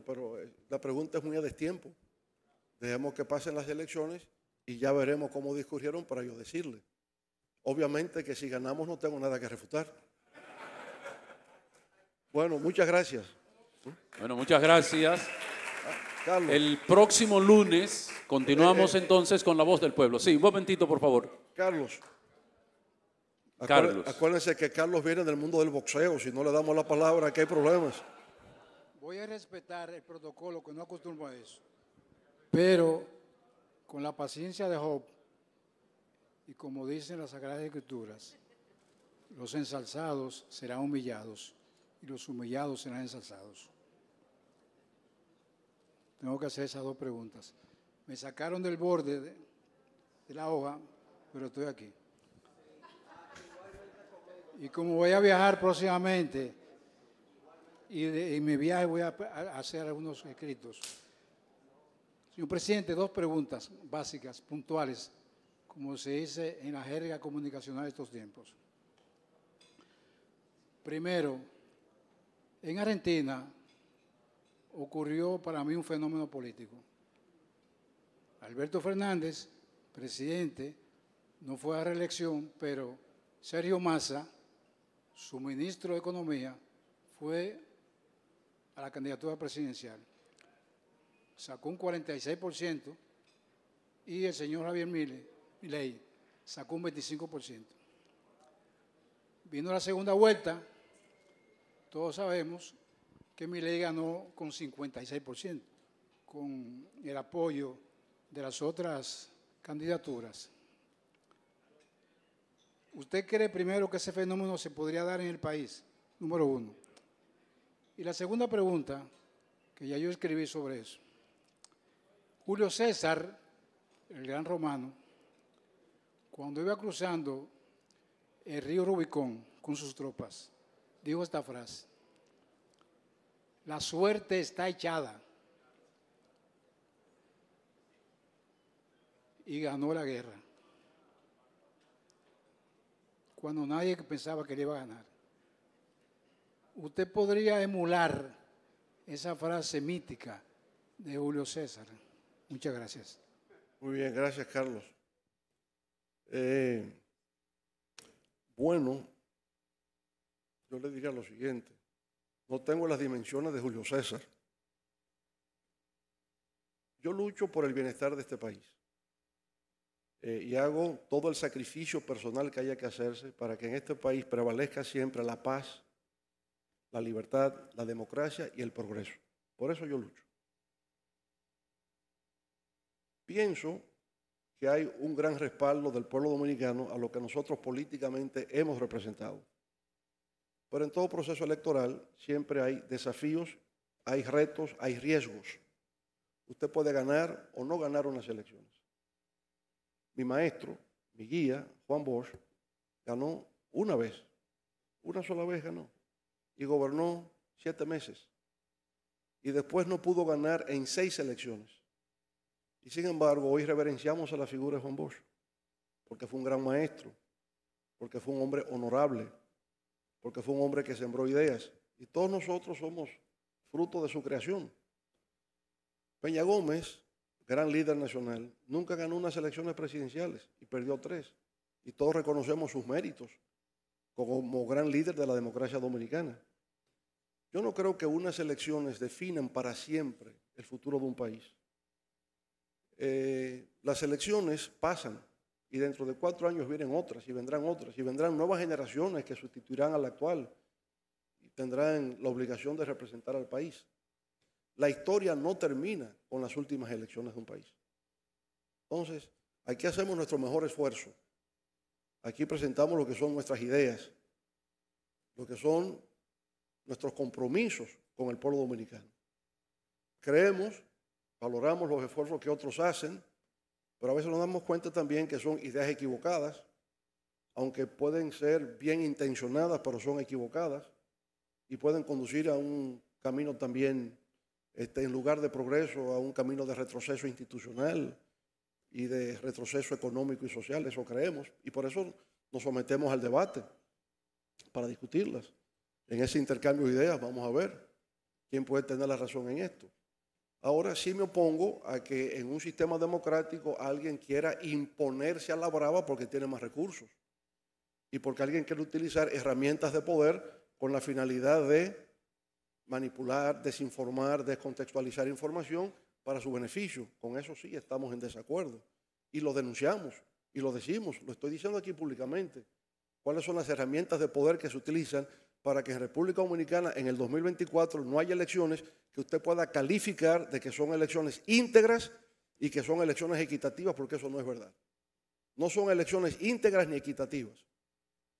pero eh, la pregunta es muy a destiempo. Dejemos que pasen las elecciones y ya veremos cómo discurrieron para yo decirle. Obviamente que si ganamos no tengo nada que refutar. Bueno, muchas gracias. Bueno, muchas gracias. Ah, Carlos. El próximo lunes continuamos eh, eh. entonces con la voz del pueblo. Sí, un momentito, por favor. Carlos. Acuérdense que Carlos viene del mundo del boxeo. Si no le damos la palabra, que hay problemas voy a respetar el protocolo, que no acostumbro a eso. Pero con la paciencia de Job y como dicen las Sagradas Escrituras, los ensalzados serán humillados y los humillados serán ensalzados. Tengo que hacer esas dos preguntas. Me sacaron del borde de, la hoja, pero estoy aquí. Y como voy a viajar próximamente, y en mi viaje voy a, a hacer algunos escritos. Señor presidente, dos preguntas básicas, puntuales, como se dice en la jerga comunicacional de estos tiempos. Primero, en Argentina ocurrió para mí un fenómeno político. Alberto Fernández, presidente, no fue a reelección, pero Sergio Massa, su ministro de Economía, fue a la candidatura presidencial. Sacó un 46% y el señor Javier Milei sacó un 25%. Vino la segunda vuelta, todos sabemos que Milei ganó con 56%, con el apoyo de las otras candidaturas. ¿Usted cree primero que ese fenómeno se podría dar en el país? Número uno. Y la segunda pregunta, que ya yo escribí sobre eso. Julio César, el gran romano, cuando iba cruzando el río Rubicón con sus tropas, dijo esta frase, la suerte está echada. Y ganó la guerra, cuando nadie pensaba que le iba a ganar usted podría emular esa frase mítica de Julio César. Muchas gracias. Muy bien, gracias Carlos. Eh, bueno, yo le diría lo siguiente. No tengo las dimensiones de Julio César. Yo lucho por el bienestar de este país eh, y hago todo el sacrificio personal que haya que hacerse para que en este país prevalezca siempre la paz, la libertad, la democracia y el progreso. Por eso yo lucho. Pienso que hay un gran respaldo del pueblo dominicano a lo que nosotros políticamente hemos representado. Pero en todo proceso electoral siempre hay desafíos, hay retos, hay riesgos. Usted puede ganar o no ganar unas elecciones. Mi maestro, mi guía, Juan Bosch, ganó una vez. Una sola vez ganó y gobernó siete meses. Y después no pudo ganar en seis elecciones. Y sin embargo, hoy reverenciamos a la figura de Juan Bosch, porque fue un gran maestro, porque fue un hombre honorable, porque fue un hombre que sembró ideas. Y todos nosotros somos fruto de su creación. Peña Gómez, gran líder nacional, nunca ganó unas elecciones presidenciales y perdió tres. Y todos reconocemos sus méritos, como gran líder de la democracia dominicana. Yo no creo que unas elecciones definan para siempre el futuro de un país. Eh, las elecciones pasan y dentro de cuatro años vienen otras y vendrán otras y vendrán nuevas generaciones que sustituirán a la actual y tendrán la obligación de representar al país. La historia no termina con las últimas elecciones de un país. Entonces, aquí hacemos nuestro mejor esfuerzo. Aquí presentamos lo que son nuestras ideas, lo que son nuestros compromisos con el pueblo dominicano. Creemos, valoramos los esfuerzos que otros hacen, pero a veces nos damos cuenta también que son ideas equivocadas, aunque pueden ser bien intencionadas, pero son equivocadas y pueden conducir a un camino también, este, en lugar de progreso, a un camino de retroceso institucional, y de retroceso económico y social, eso creemos, y por eso nos sometemos al debate para discutirlas. En ese intercambio de ideas vamos a ver quién puede tener la razón en esto. Ahora sí me opongo a que en un sistema democrático alguien quiera imponerse a la brava porque tiene más recursos y porque alguien quiere utilizar herramientas de poder con la finalidad de manipular, desinformar, descontextualizar información para su beneficio. Con eso sí estamos en desacuerdo. Y lo denunciamos y lo decimos. Lo estoy diciendo aquí públicamente. ¿Cuáles son las herramientas de poder que se utilizan para que en República Dominicana en el 2024 no haya elecciones que usted pueda calificar de que son elecciones íntegras y que son elecciones equitativas? Porque eso no es verdad. No son elecciones íntegras ni equitativas.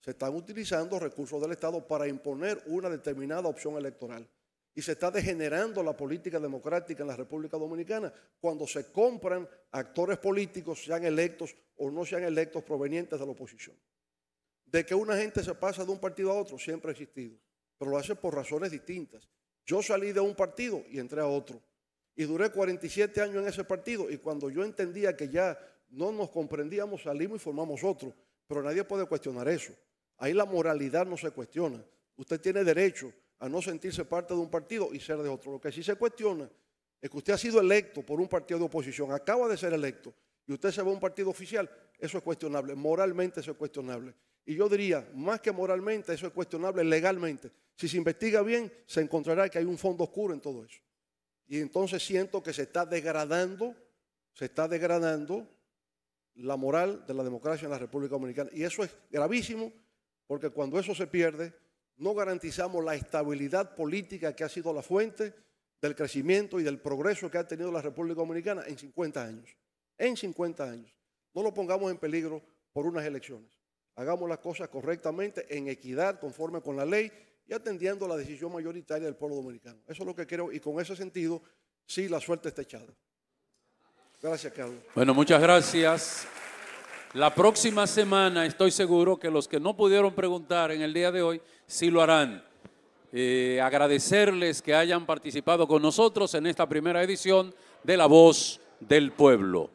Se están utilizando recursos del Estado para imponer una determinada opción electoral y se está degenerando la política democrática en la República Dominicana cuando se compran actores políticos, sean electos o no sean electos, provenientes de la oposición. De que una gente se pasa de un partido a otro siempre ha existido, pero lo hace por razones distintas. Yo salí de un partido y entré a otro. Y duré 47 años en ese partido y cuando yo entendía que ya no nos comprendíamos, salimos y formamos otro. Pero nadie puede cuestionar eso. Ahí la moralidad no se cuestiona. Usted tiene derecho a no sentirse parte de un partido y ser de otro. Lo que sí se cuestiona es que usted ha sido electo por un partido de oposición, acaba de ser electo, y usted se va a un partido oficial, eso es cuestionable, moralmente eso es cuestionable. Y yo diría, más que moralmente, eso es cuestionable legalmente. Si se investiga bien, se encontrará que hay un fondo oscuro en todo eso. Y entonces siento que se está degradando, se está degradando la moral de la democracia en la República Dominicana. Y eso es gravísimo, porque cuando eso se pierde, no garantizamos la estabilidad política que ha sido la fuente del crecimiento y del progreso que ha tenido la República Dominicana en 50 años. En 50 años. No lo pongamos en peligro por unas elecciones. Hagamos las cosas correctamente, en equidad, conforme con la ley y atendiendo la decisión mayoritaria del pueblo dominicano. Eso es lo que creo y con ese sentido sí la suerte está echada. Gracias, Carlos. Bueno, muchas gracias. La próxima semana estoy seguro que los que no pudieron preguntar en el día de hoy sí lo harán. Eh, agradecerles que hayan participado con nosotros en esta primera edición de La Voz del Pueblo.